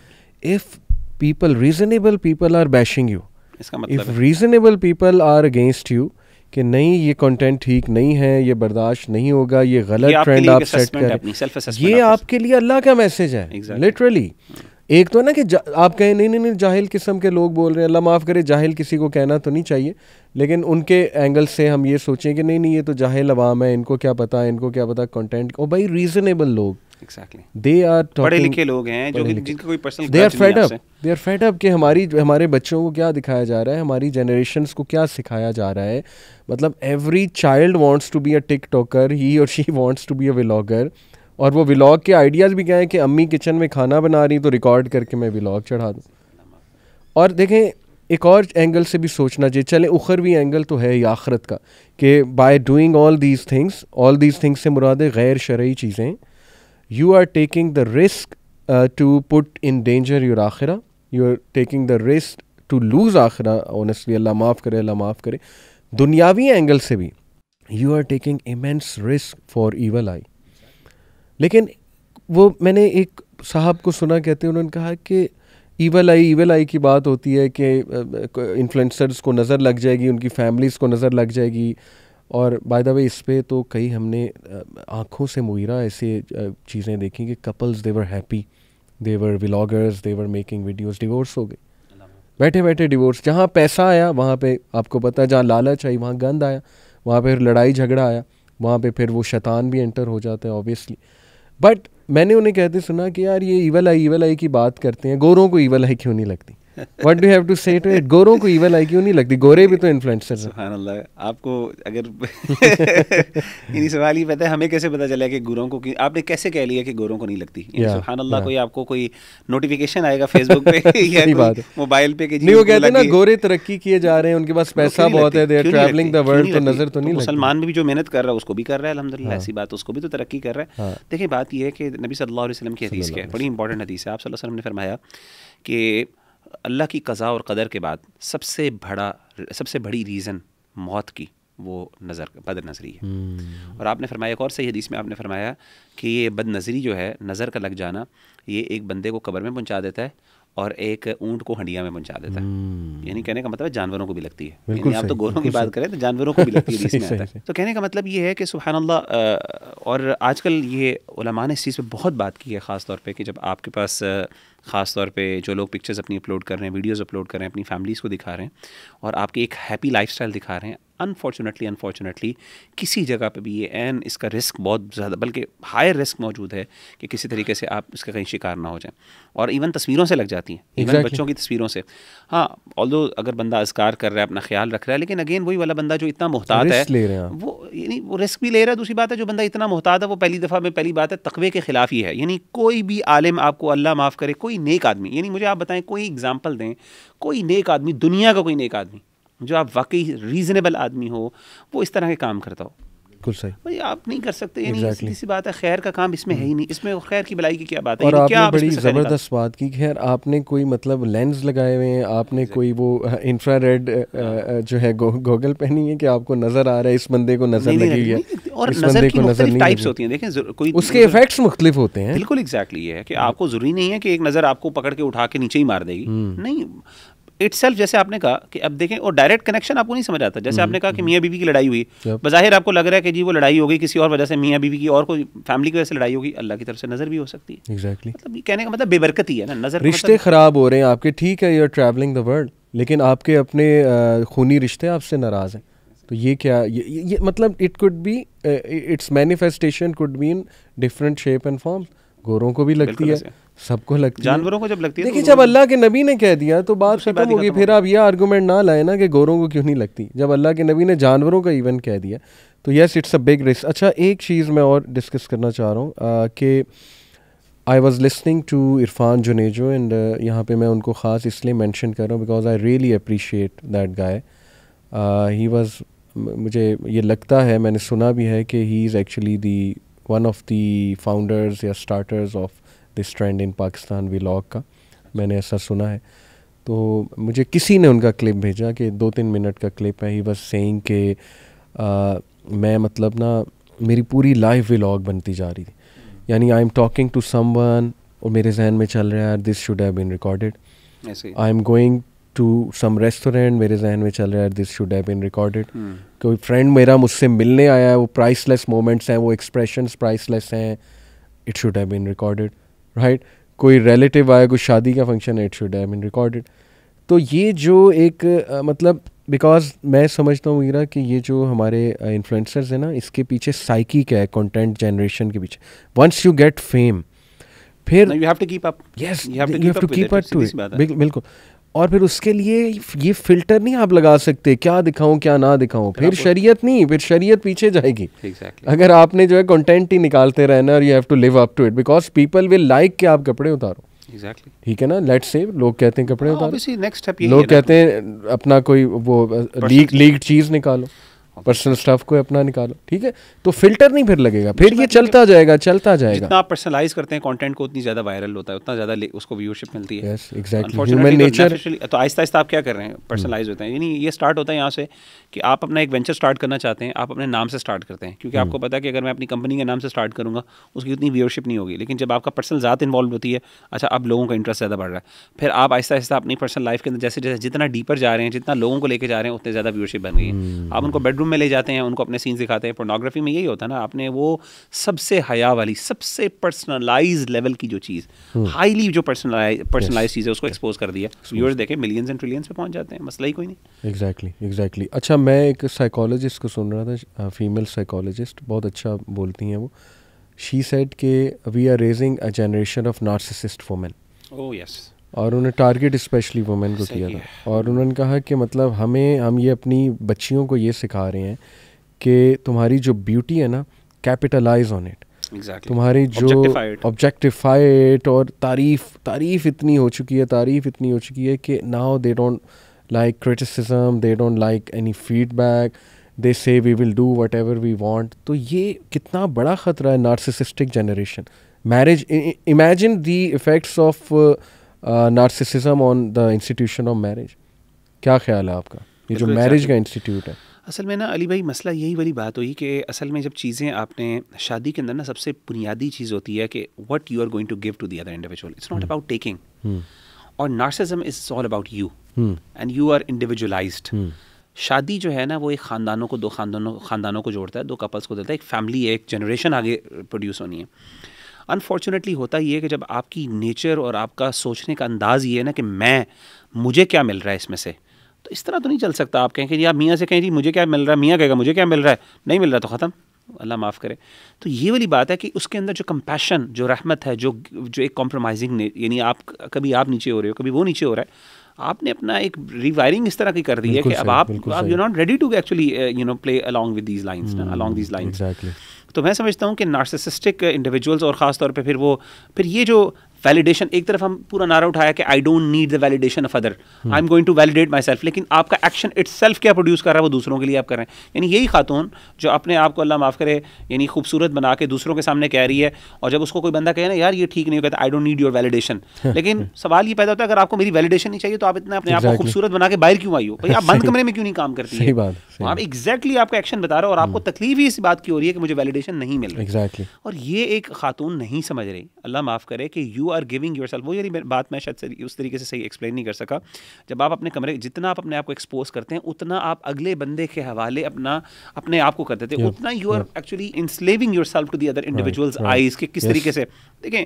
if people reasonable people are bashing you इसका मतलब if reasonable people are against you कि नहीं ये कंटेंट ठीक नहीं है ये बर्दाश्त नहीं होगा ये गलत ट्रेंड आप सेट करें ये आपके लिए अल्लाह का मैसेज है लिटरली hmm. एक तो है ना कि आप कहें नहीं नहीं नहीं जाहिल किस्म के लोग बोल रहे हैं अल्लाह माफ़ करे जाहिल किसी को कहना तो नहीं चाहिए लेकिन उनके एंगल से हम ये सोचें कि नहीं नहीं ये तो जाहिल अवाम है इनको क्या पता है इनको क्या पता कंटेंट ओ भाई रीज़नेबल लोग हमारे बच्चों को क्या दिखाया जा रहा है हमारी जनरेशन को क्या सिखाया जा रहा है मतलब every child wants to be a TikToker he और she wants to be a vlogger और वो विलॉग के आइडियाज़ भी क्या है कि अम्मी किचन में खाना बना रही तो रिकॉर्ड करके मैं विलॉग चढ़ा दूँ और देखें एक और एंगल से भी सोचना चाहिए चले उखर भी एंगल तो है ही आखरत का कि by doing all these things all these things से मुराद गैर शरयी चीज़ें you are taking the risk uh, to put in danger your akhirah you are taking the risk to lose akhirah honestly allah maaf kare allah maaf kare Dunyavi angle se bhi, you are taking immense risk for evil eye. लेकिन वो मैंने एक साहब को सुना कहते हैं उन्होंने कहा कि ईवल आई ईवल आई की बात होती है कि इन्फ्लुएंसर्स को नज़र लग जाएगी उनकी फैमिलीज़ को नज़र लग जाएगी और बाय द वे इस पर तो कई हमने आँखों से मुहरा ऐसे चीज़ें देखी कि couples they're happy they're vloggers they're making videos divorce हो गए बैठे बैठे डिवोर्स जहाँ पैसा आया वहाँ पे आपको पता है जहाँ लालच आई वहाँ गंद आया वहाँ पर लड़ाई झगड़ा आया वहाँ पे फिर वो शैतान भी एंटर हो जाता है ऑब्वियसली बट मैंने उन्हें कहते सुना कि यार ये ईवल आई ईवल आई की बात करते हैं गोरों को ईवल आई क्यों नहीं लगती what do have to say to it गोरों को ईवल आई क्यों नहीं लगती गोरे भी तो इन्फ्लुएंसर्स हैं सुभान अल्लाह आपको अगर इन्हीं सवाल ही पता है हमें कैसे पता चला कि गोरों को कि, आपने कैसे कह लिया कि गोरों को नहीं लगती सुभान अल्लाह कोई आपको कोई नोटिफिकेशन आएगा फेसबुक पे या कोई मोबाइल पे कि नहीं वो कहते ना गोरे तरक्की किए जा रहे हैं उनके पास पैसा बहुत है दे आर ट्रैवलिंग द तो नजर तो नहीं मुसलमान भी जो मेहनत कर रहा है उसको भी कर रहा है अल्हम्दुलिल्लाह हाँ। ऐसी बात उसको भी तो तरक्की कर रहा है हाँ। देखिए बात यह है कि नबी सल्लल्लाहु अलैहि वसल्लम की हदीस है बड़ी इंपॉर्टेंट हदीस है आप सल्लल्लाहु अलैहि वसल्लम ने फरमाया कि अल्लाह की कज़ा और कदर के बाद सबसे बड़ा सबसे बड़ी रीज़न मौत की वो नज़र बद नज़री है हम्म। और आपने फरमाया एक और सही हदीस में आपने फरमाया कि ये बद नज़री जो है नज़र का लग जाना ये एक बंदे को कब्र में पहुंचा देता है और एक ऊंट को हंडिया में पहुंचा देता है हम्म। यानी कहने का मतलब है जानवरों को भी लगती है यानी आप तो गोरों की बात करें तो जानवरों को भी लगती है इसमें आता है तो कहने का मतलब ये है कि सुबहान अल्लाह और आजकल ये उलमा ने इस चीज़ पर बहुत बात की है ख़ास तौर पर कि जब आपके पास ख़ास तौर पर जो लोग पिक्चर्स अपनी अपलोड कर रहे हैं वीडियोज़ अपलोड कर रहे हैं अपनी फैमिलीज़ को दिखा रहे हैं और आपकी एक हैप्पी स्टाइल दिखा रहे हैं अनफॉर्चुनेटली अनफॉर्चुनेटली किसी जगह पे भी ये एन इसका रिस्क बहुत ज़्यादा बल्कि हायर रिस्क मौजूद है कि किसी तरीके से आप इसका कहीं शिकार ना हो जाए और इवन तस्वीरों से लग जाती हैं इवन exactly. बच्चों की तस्वीरों से हाँ ऑल अगर बंदा असकार कर रहा है अपना ख्याल रख रहा है लेकिन अगेन वही वाला बंदा जो इतना मोहताद है ले रहे हैं वो यानी वो रिस्क भी ले रहा है दूसरी बात है जो बंदा इतना मोहताद है वो पहली दफ़ा में पहली बात है तकवे के ख़िलाफ़ ही है यानी कोई भी आलिम आपको अल्लाह माफ़ करे कोई नेक आदमी यानी मुझे आप बताएं कोई एग्ज़ाम्पल दें कोई नेक आदमी दुनिया का कोई नेक आदमी जो आप वाकई रीज़नेबल आदमी हो वो इस तरह के काम करता हो बिल्कुल सही भाई आप नहीं कर सकते ये exactly. नहीं सी बात है खैर का काम इसमें है हम्म। ही नहीं इसमें खैर की भलाई की क्या बात है और आपने आप बड़ी ज़बरदस्त बात की खैर आपने कोई मतलब लेंस लगाए हुए हैं आपने exactly. कोई वो इंफ्रा हाँ। रेड जो है गोगल पहनी है कि आपको नज़र आ रहा है इस बंदे को नज़र नहीं, लगी है और नज़र को नज़र टाइप्स होती हैं देखें कोई उसके इफेक्ट्स मुख्तलिफ होते हैं बिल्कुल एग्जैक्टली है कि हाँ। आपको ज़रूरी नहीं है कि एक नज़र आपको पकड़ के उठा के नीचे ही मार देगी हम्म। नहीं इट्स जैसे आपने कहा कि अब देखें और डायरेक्ट कनेक्शन आपको नहीं समझ आता जैसे हम्म, आपने कहा कि हम्म। मियाँ बीवी की लड़ाई हुई बाहिर आपको लग रहा है कि जी वो लड़ाई होगी किसी और वजह से मियाँ बीवी की और कोई फैमिली की वजह से लड़ाई होगी अल्लाह की तरफ से नज़र भी हो सकती है एग्जैक्टली exactly. मतलब कहने का मतलब बेबरकत ही है ना नज़र रिश्ते मतलब ख़राब हो रहे हैं आपके ठीक है यूर ट्रेवलिंग द वर्ल्ड लेकिन आपके अपने खूनी रिश्ते आपसे नाराज़ हैं तो ये क्या ये, ये मतलब it could be its manifestation could be in different shape and form गोरों को भी लगती है सबको लगती जानवरों को जब लगती है तो देखिए जब अल्लाह के नबी ने कह दिया तो बात खत्म होगी फिर आप ये आर्गूमेंट ना लाए ना कि गोरों को क्यों नहीं लगती जब अल्लाह के नबी ने जानवरों का इवन कह दिया तो yes it's a big risk अच्छा एक चीज़ मैं और डिस्कस करना चाह रहा हूँ कि I was listening to Irfan Junejo and यहाँ पे मैं उनको ख़ास इसलिए मैंशन कर रहा हूँ because I really appreciate that guy he was मुझे ये लगता है मैंने सुना भी है कि he is actually the one of the founders या starters of this trend in Pakistan vlog का मैंने ऐसा सुना है तो मुझे किसी ने उनका क्लिप भेजा कि दो तीन मिनट का क्लिप है ही बस सेंग के आ, मैं मतलब ना मेरी पूरी लाइफ व्लॉग बनती जा रही थी यानी I am talking to someone और मेरे जहन में चल रहा है this should have been recorded I am going to some restaurant मेरे जहन में चल रहा है this should have been recorded कोई फ्रेंड मेरा मुझसे मिलने आया है वो प्राइसलेस मोमेंट्स हैं वो एक्सप्रेशंस प्राइसलेस हैं it should have been recorded right right? कोई रिलेटिव आया कोई शादी का फंक्शन है it should I mean recorded तो ये जो एक आ, मतलब बिकॉज मैं समझता हूँ मीरा कि ये जो हमारे इन्फ्लुएंसर्स हैं ना इसके पीछे साइकी क्या है कंटेंट जनरेशन के पीछे वंस यू गेट फेम फिर you have to keep up yes you have to keep up to बिल्कुल और फिर उसके लिए ये फिल्टर नहीं आप लगा सकते क्या दिखाऊं क्या ना दिखाऊं फिर शरीयत नहीं फिर शरीयत पीछे जाएगी exactly. अगर आपने जो है कंटेंट ही निकालते रहना और you have to live up to it because people will like के आप कपड़े उतारो एग्जैक्टली ठीक है ना लेट से लोग कहते हैं कपड़े हाँ, उतारो नेक्स्ट लोग कहते हैं अपना कोई वो लीक लीक चीज़ निकालो पर्सनल स्टाफ को अपना निकालो ठीक है तो फिल्टर नहीं फिर लगेगा फिर ये चलता जाएगा चलता जाएगा जितना आप पर्सनलाइज करते हैं कंटेंट को उतनी ज्यादा वायरल होता है उतना ज्यादा उसको व्यूशिप मिलती है यस एग्जैक्टली ह्यूमन नेचर तो, तो आहिस्ता आहिस्ता आप क्या कर रहे हैं पर्सनलाइज hmm. होते हैं यानी ये स्टार्ट होता है यहाँ से कि आप अपना एक वेंचर स्टार्ट करना चाहते हैं आप अपने नाम से स्टार्ट करते हैं क्योंकि hmm. आपको पता है कि अगर मैं अपनी कंपनी के नाम से स्टार्ट करूँगा उसकी उतनी व्यूअरशिप नहीं होगी लेकिन जब आपका पर्सनल ज्यादा इन्वॉल्व होती है अच्छा अब लोगों का इंटरेस्ट ज़्यादा बढ़ रहा है फिर आप आहिस्ता आहिस्ता अपनी पर्सनल लाइफ के अंदर जैसे जैसे जितना डीपर जा रहे हैं जितना लोगों को लेकर जा रहे हैं उतने ज़्यादा व्यूअरशिप बन गई है hmm. आप उनको बेडरूम बेडरूम में ले जाते हैं उनको अपने सीन्स दिखाते हैं पोर्नोग्राफी में यही होता है ना आपने वो सबसे हया वाली सबसे पर्सनलाइज लेवल की जो चीज़ हाईली हम्म। जो पर्सनलाइज पर्सनलाइज चीज़ है उसको एक्सपोज कर दिया व्यूअर्स देखें मिलियंस एंड ट्रिलियंस पे पहुंच जाते हैं मसला ही कोई नहीं एग्जैक्टली exactly, एग्जैक्टली exactly. अच्छा मैं एक साइकोलॉजिस्ट को सुन रहा था फीमेल साइकोलॉजिस्ट बहुत अच्छा बोलती हैं वो शी सेट के we are raising a generation of narcissist women oh yes और उन्होंने टारगेट स्पेशली वुमेन को किया था और उन्होंने कहा कि मतलब हमें हम ये अपनी बच्चियों को ये सिखा रहे हैं कि तुम्हारी जो ब्यूटी है ना कैपिटलाइज ऑन इट Exactly. तुम्हारी जो ऑब्जेक्टिफाइड और तारीफ तारीफ इतनी हो चुकी है तारीफ इतनी हो चुकी है कि now they don't like criticism they don't like any feedback they say we will do whatever we want तो ये कितना बड़ा ख़तरा है narcissistic generation marriage imagine the effects of narcissism on the institution of marriage क्या ख्याल है आपका ये जो मैरिज का इंस्टीट्यूट है असल में ना अली भाई मसला यही वाली बात हुई कि असल में जब चीज़ें आपने शादी के अंदर ना सबसे बुनियादी चीज़ होती है कि what you are going to give to the other individual it's not about taking और narcissism is all about you and you are individualise शादी जो है ना वो एक ख़ानदानों को दो ख़ानदानों ख़ानदानों को जोड़ता है दो कपल्स को देता है एक फैमिली एक जनरेशन आगे प्रोड्यूस होनी है अनफॉर्चुनेटली होता ही है कि जब आपकी नेचर और आपका सोचने का अंदाज़ ये है ना कि मैं मुझे क्या मिल रहा है इसमें से तो इस तरह तो नहीं चल सकता आप कहें कि आप मियाँ से कहें जी मुझे क्या मिल रहा है मियाँ कहेगा मुझे क्या मिल रहा है नहीं मिल रहा तो ख़त्म अल्लाह माफ़ करे तो ये वाली बात है कि उसके अंदर जो कंपैशन जो रहमत है जो जो एक कॉम्प्रोमाइजिंग यानी आप कभी आप नीचे हो रहे हो कभी वो नीचे हो रहा है आपने अपना एक रिवायरिंग इस तरह की कर दी है कि अब आप you not ready to actually you know play along with these lines along these lines तो मैं समझता हूँ कि नार्सिसिस्टिक इंडिविजुअल्स और ख़ास तौर पर फिर वो फिर ये जो वैलिडेशन एक तरफ हम पूरा नारा उठाया कि I don't need the validation of other I am going to validate myself लेकिन आपका एक्शन इट्स क्या प्रोड्यूस कर रहा है वो दूसरों के लिए आप कर रहे हैं यानी यही खातून जो अपने आप को अल्लाह माफ़ करे यानी खूबसूरत बना के दूसरों के सामने कह रही है और जब उसको कोई बंदा कहे ना यार ये ठीक नहीं कहता I don't need your validation लेकिन सवाल ये पैदा होता है अगर आपको मेरी वैलिडेशन नहीं चाहिए तो आप इतना अपने exactly. आप को खूबसूरत बना के बाहर क्यों आई हो भाई आप बंद कमरे में क्यों नहीं काम करती है आप एग्जैक्टली आपका एक्शन बता रहे हो और आपको hmm. तकलीफ ही इस बात की हो रही है कि मुझे वैलिडेशन नहीं मिल रही exactly. और ये एक खातून नहीं समझ रही अल्लाह माफ़ करे कि you are giving yourself वो यही बात मैं शायद उस तरीके से सही एक्सप्लेन नहीं कर सका जब आप अपने कमरे जितना आप अपने आप को एक्सपोज करते हैं उतना आप अगले बंदे के हवाले अपना अपने आप को करते थे yeah. उतना you are actually enslaving yourself to the other individuals eyes के किस तरीके से देखें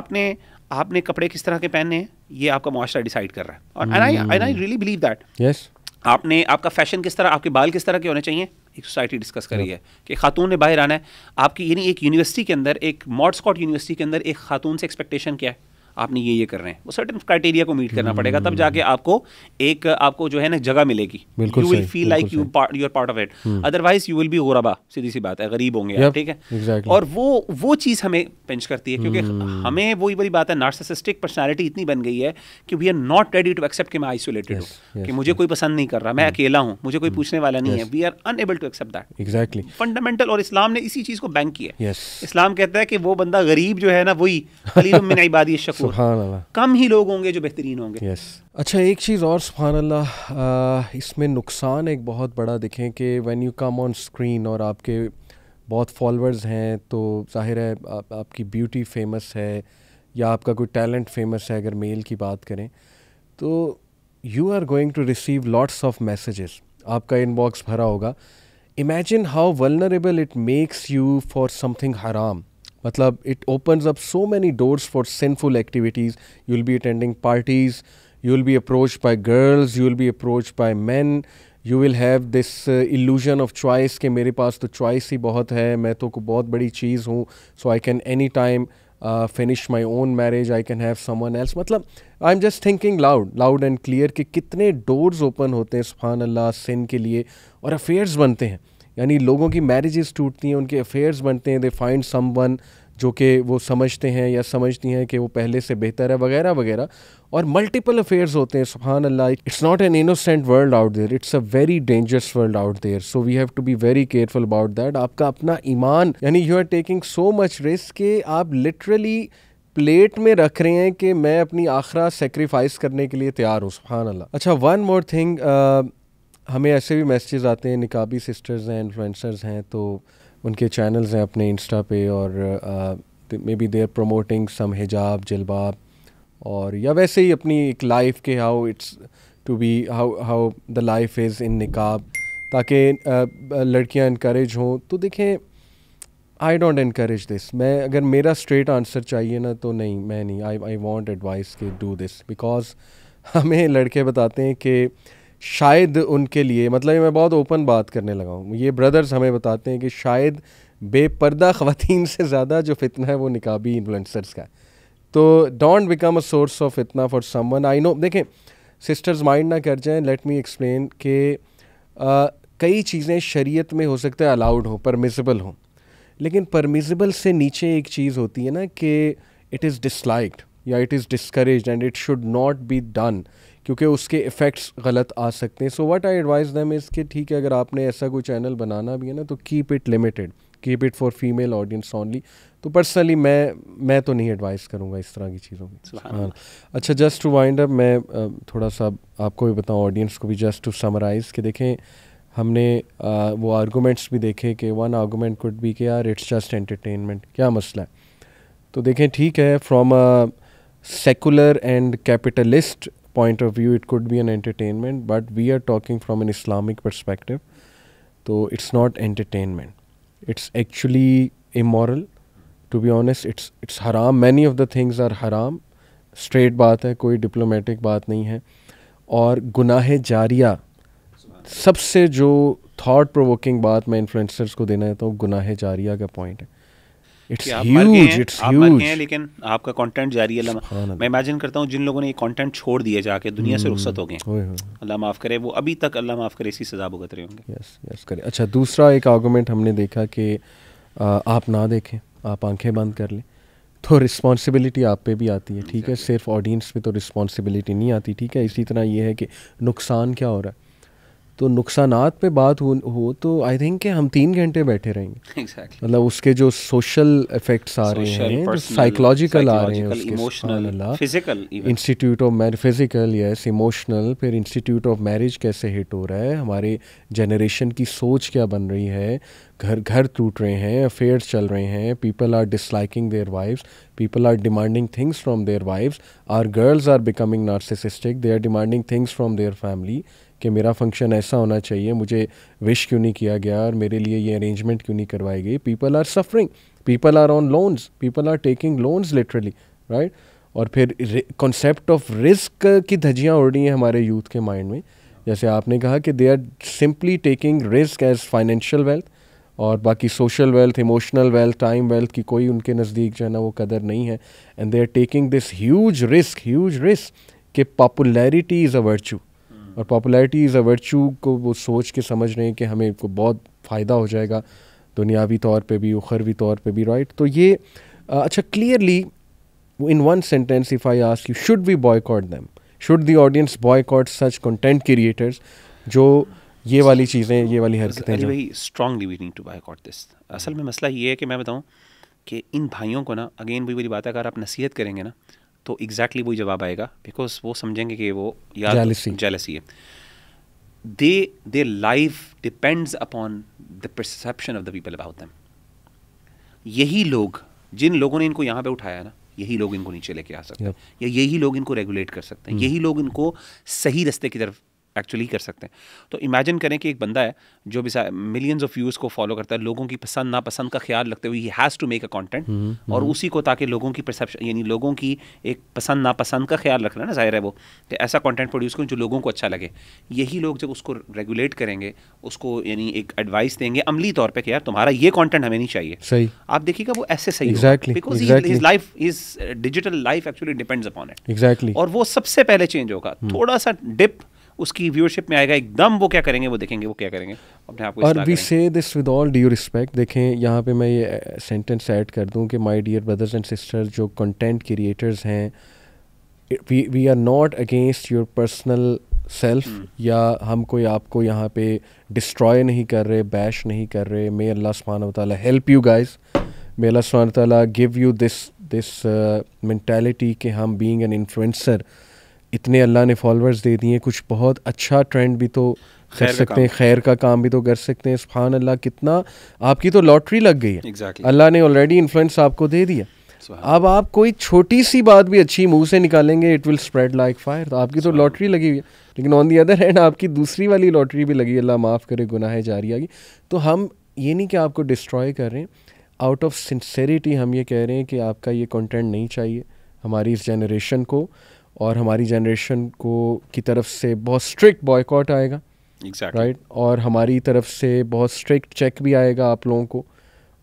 आपने आपने कपड़े किस तरह के पहनने हैं ये आपका मुआरा डिसाइड कर रहा है और I I really believe that yes आपने आपका फैशन किस तरह आपके बाल किस तरह के होने चाहिए एक सोसाइटी डिस्कस करी है कि खातून ने बाहर आना है आपकी यानी एक यूनिवर्सिटी के अंदर एक मॉड स्कॉट यूनिवर्सिटी के अंदर एक खातून से एक्सपेक्टेशन क्या है आपने ये ये कर रहे हैं वो सर्टन क्राइटेरिया को मीट करना पड़ेगा तब जाके हम्म। आपको एक आपको जो है ना जगह मिलेगी you will feel like you you are part of it otherwise you will be गोराबा सीधी सी बात है गरीब होंगे ठीक है exactly. और वो वो चीज़ हमें पिंच करती है क्योंकि हम्म। हमें वो ही बड़ी बात है नार्सिसिस्टिक पर्सनैलिटी इतनी बन गई है कि we are not ready to accept कि मैं आइसोलेटेड हूँ कि मुझे कोई पसंद नहीं कर रहा मैं हम्म। अकेला हूँ मुझे कोई पूछने वाला नहीं है we are unable to accept that exactly fundamental और इस्लाम ने इसी चीज़ को बैंक किया इस्लाम कहता है कि वो बंदा गरीब जो है ना वही अली इबादी शक कम ही लोग होंगे जो बेहतरीन होंगे yes. अच्छा एक चीज़ और सुबहान अल्लाह इसमें नुकसान एक बहुत बड़ा देखें कि when you come on screen और आपके बहुत फॉलोअर्स हैं तो जाहिर है आप, आपकी ब्यूटी फेमस है या आपका कोई टैलेंट फेमस है अगर मेल की बात करें तो you are going to receive lots of messages आपका इनबॉक्स भरा होगा imagine how vulnerable it makes you for something हराम matlab it opens up so many doors for sinful activities you'll be attending parties you'll be approached by girls you'll be approached by men you will have this uh, illusion of choice ke mere paas to choice hi bahut hai main to bahut badi cheez so i can anytime uh, finish my own marriage i can have someone else matlab i'm just thinking loud loud and clear ki kitne doors open hote hain subhanallah sin ke liye aur affairs bante hain यानी लोगों की marriages टूटती हैं उनके affairs बनते हैं they find some one जो कि वो समझते हैं या समझती हैं कि वो पहले से बेहतर है वगैरह वगैरह और मल्टीपल अफेयर्स होते हैं सुबहान अल्लाह it's not an innocent world out there it's a very dangerous world out there so we have to be very careful about that आपका अपना ईमान यानी you are taking so much risk के आप लिटरली प्लेट में रख रहे हैं कि मैं अपनी आखरा सेक्रीफाइस करने के लिए तैयार हूँ सुबहान अल्लाह अच्छा वन मोर थिंग हमें ऐसे भी मैसेजेस आते हैं निकाबी सिस्टर्स हैं इन्फ्लुएंसर्स हैं तो उनके चैनल्स हैं अपने इंस्टा पे और मे बी देर प्रमोटिंग सम हिजाब जलबाब और या वैसे ही अपनी एक लाइफ के how it's to be how how the life is in निकाब ताकि uh, लड़कियां इनक्रेज हों तो देखें आई डोंट इनक्रेज दिस मैं अगर मेरा स्ट्रेट आंसर चाहिए ना तो नहीं मैं नहीं आई आई वॉन्ट एडवाइस के डू दिस बिकॉज हमें लड़के बताते हैं कि शायद उनके लिए मतलब मैं बहुत ओपन बात करने लगा हूँ ये ब्रदर्स हमें बताते हैं कि शायद बेपर्दा ख़वान से ज़्यादा जो फितना है वो निकाबी इन्फ्लुंसर्स का है तो don't become a source of फितना फॉर समवन आई नो देखें सिस्टर्स माइंड ना कर जाएं लेट मी एक्सप्लेन के कई चीज़ें शरीयत में हो सकता है अलाउड हों परमिज़बल हों लेकिन परमिज़िबल से नीचे एक चीज़ होती है ना कि इट इज़ डिसलाइक्ड या it is discourage and it should not be done क्योंकि उसके इफ़ेक्ट्स गलत आ सकते हैं so what I advise them is कि ठीक है अगर आपने ऐसा कोई चैनल बनाना भी है ना तो keep it limited keep it for female audience only तो पर्सनली मैं मैं तो नहीं एडवाइस करूँगा इस तरह की चीज़ों की हाँ अच्छा जस्ट टू वाइंड अप मैं थोड़ा सा आपको भी बताऊँ ऑडियंस को भी जस्ट टू समराइज़ कि देखें हमने वो आर्गूमेंट्स भी देखे कि वन आर्गूमेंट कुड बी के यार इट्स जस्ट एंटरटेनमेंट क्या मसला है तो देखें ठीक है from a secular and capitalist point of view it could be an entertainment but we are talking from an islamic perspective so it's not entertainment it's actually immoral to be honest it's it's haram many of the things are haram straight बात है कोई diplomatic बात नहीं है और गुनाह जारिया सबसे जो थाट प्रोवोकिंग बात मैं इन्फ्लुएंसर्स को देना चाहता हूँ गुनाह जारिया का पॉइंट है लेकिन आपका कंटेंट जारी है मैं इमेजिन करता हूँ जिन लोगों ने ये कंटेंट छोड़ दिया जाके दुनिया से हम्म, रुख्सत हो गए अल्लाह माफ़ करे वो अभी तक अल्लाह माफ़ करे इसी सजा भुगत रहे होंगे यस यस करे अच्छा दूसरा एक आर्गूमेंट हमने देखा कि आप ना देखें आप आंखें बंद कर लें तो रिस्पॉन्सिबिलिटी आप पे भी आती है ठीक है सिर्फ ऑडियंस पे तो रिस्पॉन्सिबिलिटी नहीं आती ठीक है इसी तरह ये है कि नुकसान क्या हो रहा है तो नुकसान पे बात हो हो तो आई थिंक कि हम तीन घंटे बैठे रहेंगे exactly. मतलब उसके जो सोशल इफेक्ट्स आ रहे हैं साइकोलॉजिकल आ रहे हैं emotional physical institute of marriage physical yes emotional फिर इंस्टीट्यूट ऑफ मैरिज कैसे हिट हो रहा है हमारे जनरेशन की सोच क्या बन रही है घर घर टूट रहे हैं अफेयर्स चल रहे हैं people are disliking their wifes people are demanding things from their wifes are girls are becoming narcissistic they are demanding things from their family कि मेरा फंक्शन ऐसा होना चाहिए मुझे विश क्यों नहीं किया गया और मेरे लिए ये अरेंजमेंट क्यों नहीं करवाई गई people are suffering people are on loans people are taking loans literally right और फिर कॉन्सेप्ट ऑफ रिस्क की धजियाँ उड़ रही हैं हमारे यूथ के माइंड में जैसे आपने कहा कि they are simply taking risk as financial wealth और बाकी social wealth emotional wealth time wealth की कोई उनके नज़दीक जो है ना वो कदर नहीं है and they are taking this huge risk huge risk कि पॉपुलैरिटी इज़ अ वर्चू और पॉपुलैरिटी इज़ अ वर्चू को वो सोच के समझ रहे हैं कि हमें को बहुत फ़ायदा हो जाएगा दुनियावी तौर पे भी उखरवी तौर पे भी राइट तो ये अच्छा clearly in one sentence if I ask you should we boycott them should the audience boycott such content creators जो ये वाली चीज़ें ये वाली हरकतें Ali we need to boycott this असल में मसला ये है कि मैं बताऊँ कि इन भाइयों को ना अगेन भी वाली बात है अगर आप नसीहत करेंगे ना तो एग्जैक्टली exactly वही जवाब आएगा बिकॉज वो समझेंगे कि वो यार जेलसी है their their life depends upon the perception of the people about them यही लोग जिन लोगों ने इनको यहाँ पे उठाया ना यही लोग इनको नीचे लेके आ सकते हैं या यही लोग इनको रेगुलेट कर सकते हैं hmm. यही लोग इनको सही रास्ते की तरफ एक्चुअली कर सकते हैं तो इमेजिन करें कि एक बंदा है जो भी मिलियंस ऑफ व्यूज़ को फॉलो करता है लोगों की पसंद नापसंद का ख्याल रखते हुए ही has to make a content और उसी को ताकि लोगों की परसेप्शन यानी लोगों की एक पसंद नापसंद का ख्याल रखना ना जाहिर है वो कि तो ऐसा कंटेंट प्रोड्यूस करें जो लोगों को अच्छा लगे यही लोग जब उसको रेगुलेट करेंगे उसको यानी एक एडवाइस देंगे अमली तौर पर कि यार तुम्हारा ये कॉन्टेंट हमें नहीं चाहिए सही आप देखिएगा वो ऐसे सही because his life is digital life actually depends upon it exactly और वो सबसे पहले चेंज होगा हम्म। थोड़ा सा डिप उसकी व्यूअरशिप में आएगा एकदम वो क्या करेंगे वो देखेंगे वो क्या करेंगे अपने आप को और we say this with all due respect देखें यहाँ पे मैं ये सेंटेंस ऐड कर दूँ कि my dear brothers and sisters जो कंटेंट क्रिएटर्स हैं we we are not against your personal self या हम कोई आपको यहाँ पे डिस्ट्रॉय नहीं कर रहे बैश नहीं कर रहे मे अल्लाह सुबहान ताली हेल्प यू गाइस मे अल्लाह सुबहान ताली give you this this mentality कि हम बीइंग एन इन्फ्लुएंसर इतने अल्लाह ने फॉलोअर्स दे दिए कुछ बहुत अच्छा ट्रेंड भी तो कर सकते हैं खैर का काम भी तो कर सकते हैं सुबहान अल्लाह कितना आपकी तो लॉटरी लग गई है exactly. अल्लाह ने ऑलरेडी इन्फ्लुएंस आपको दे दिया अब आप कोई छोटी सी बात भी अच्छी मुंह से निकालेंगे it will spread like fire तो आपकी तो लॉटरी लगी हुई है लेकिन ऑन दी अदर हैंड आपकी दूसरी वाली लॉटरी भी लगी अल्लाह माफ़ करे गुनाह जारिया आगे तो हम ये नहीं कि आपको डिस्ट्रॉय कर रहे हैं आउट ऑफ सिंसेरिटी हम ये कह रहे हैं कि आपका ये कॉन्टेंट नहीं चाहिए हमारी इस जनरेशन को और हमारी जनरेशन को की तरफ से बहुत स्ट्रिक्ट बॉयकॉट आएगा एग्जैक्ट राइट और हमारी तरफ से बहुत स्ट्रिक्ट चेक भी आएगा आप लोगों को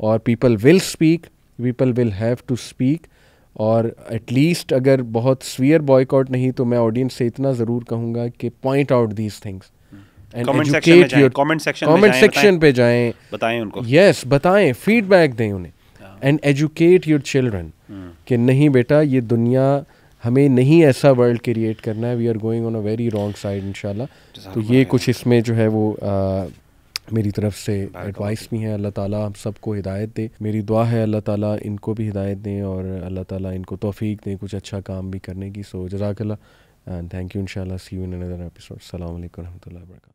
और people will speak people will have to speak और एटलीस्ट अगर बहुत स्वीयर बॉयकॉट नहीं तो मैं ऑडियंस से इतना ज़रूर कहूँगा कि point out these things comment section पे जाएं बताएं उनको यस yes, बताएं फीडबैक दें उन्हें एंड एजुकेट योर चिल्ड्रन कि नहीं बेटा ये दुनिया हमें नहीं ऐसा वर्ल्ड क्रिएट करना है we are going on a very wrong side in तो ये कुछ इसमें जो है वो आ, मेरी तरफ से एडवाइस भी है अल्लाह ताला हम सबको हिदायत दे मेरी दुआ है अल्लाह ताला इनको भी हिदायत दें और अल्लाह ताला इनको तोफीक दें कुछ अच्छा काम भी करने की सो जजाकला and thank you in see you in another episode अल्लाम वरहमल वर्क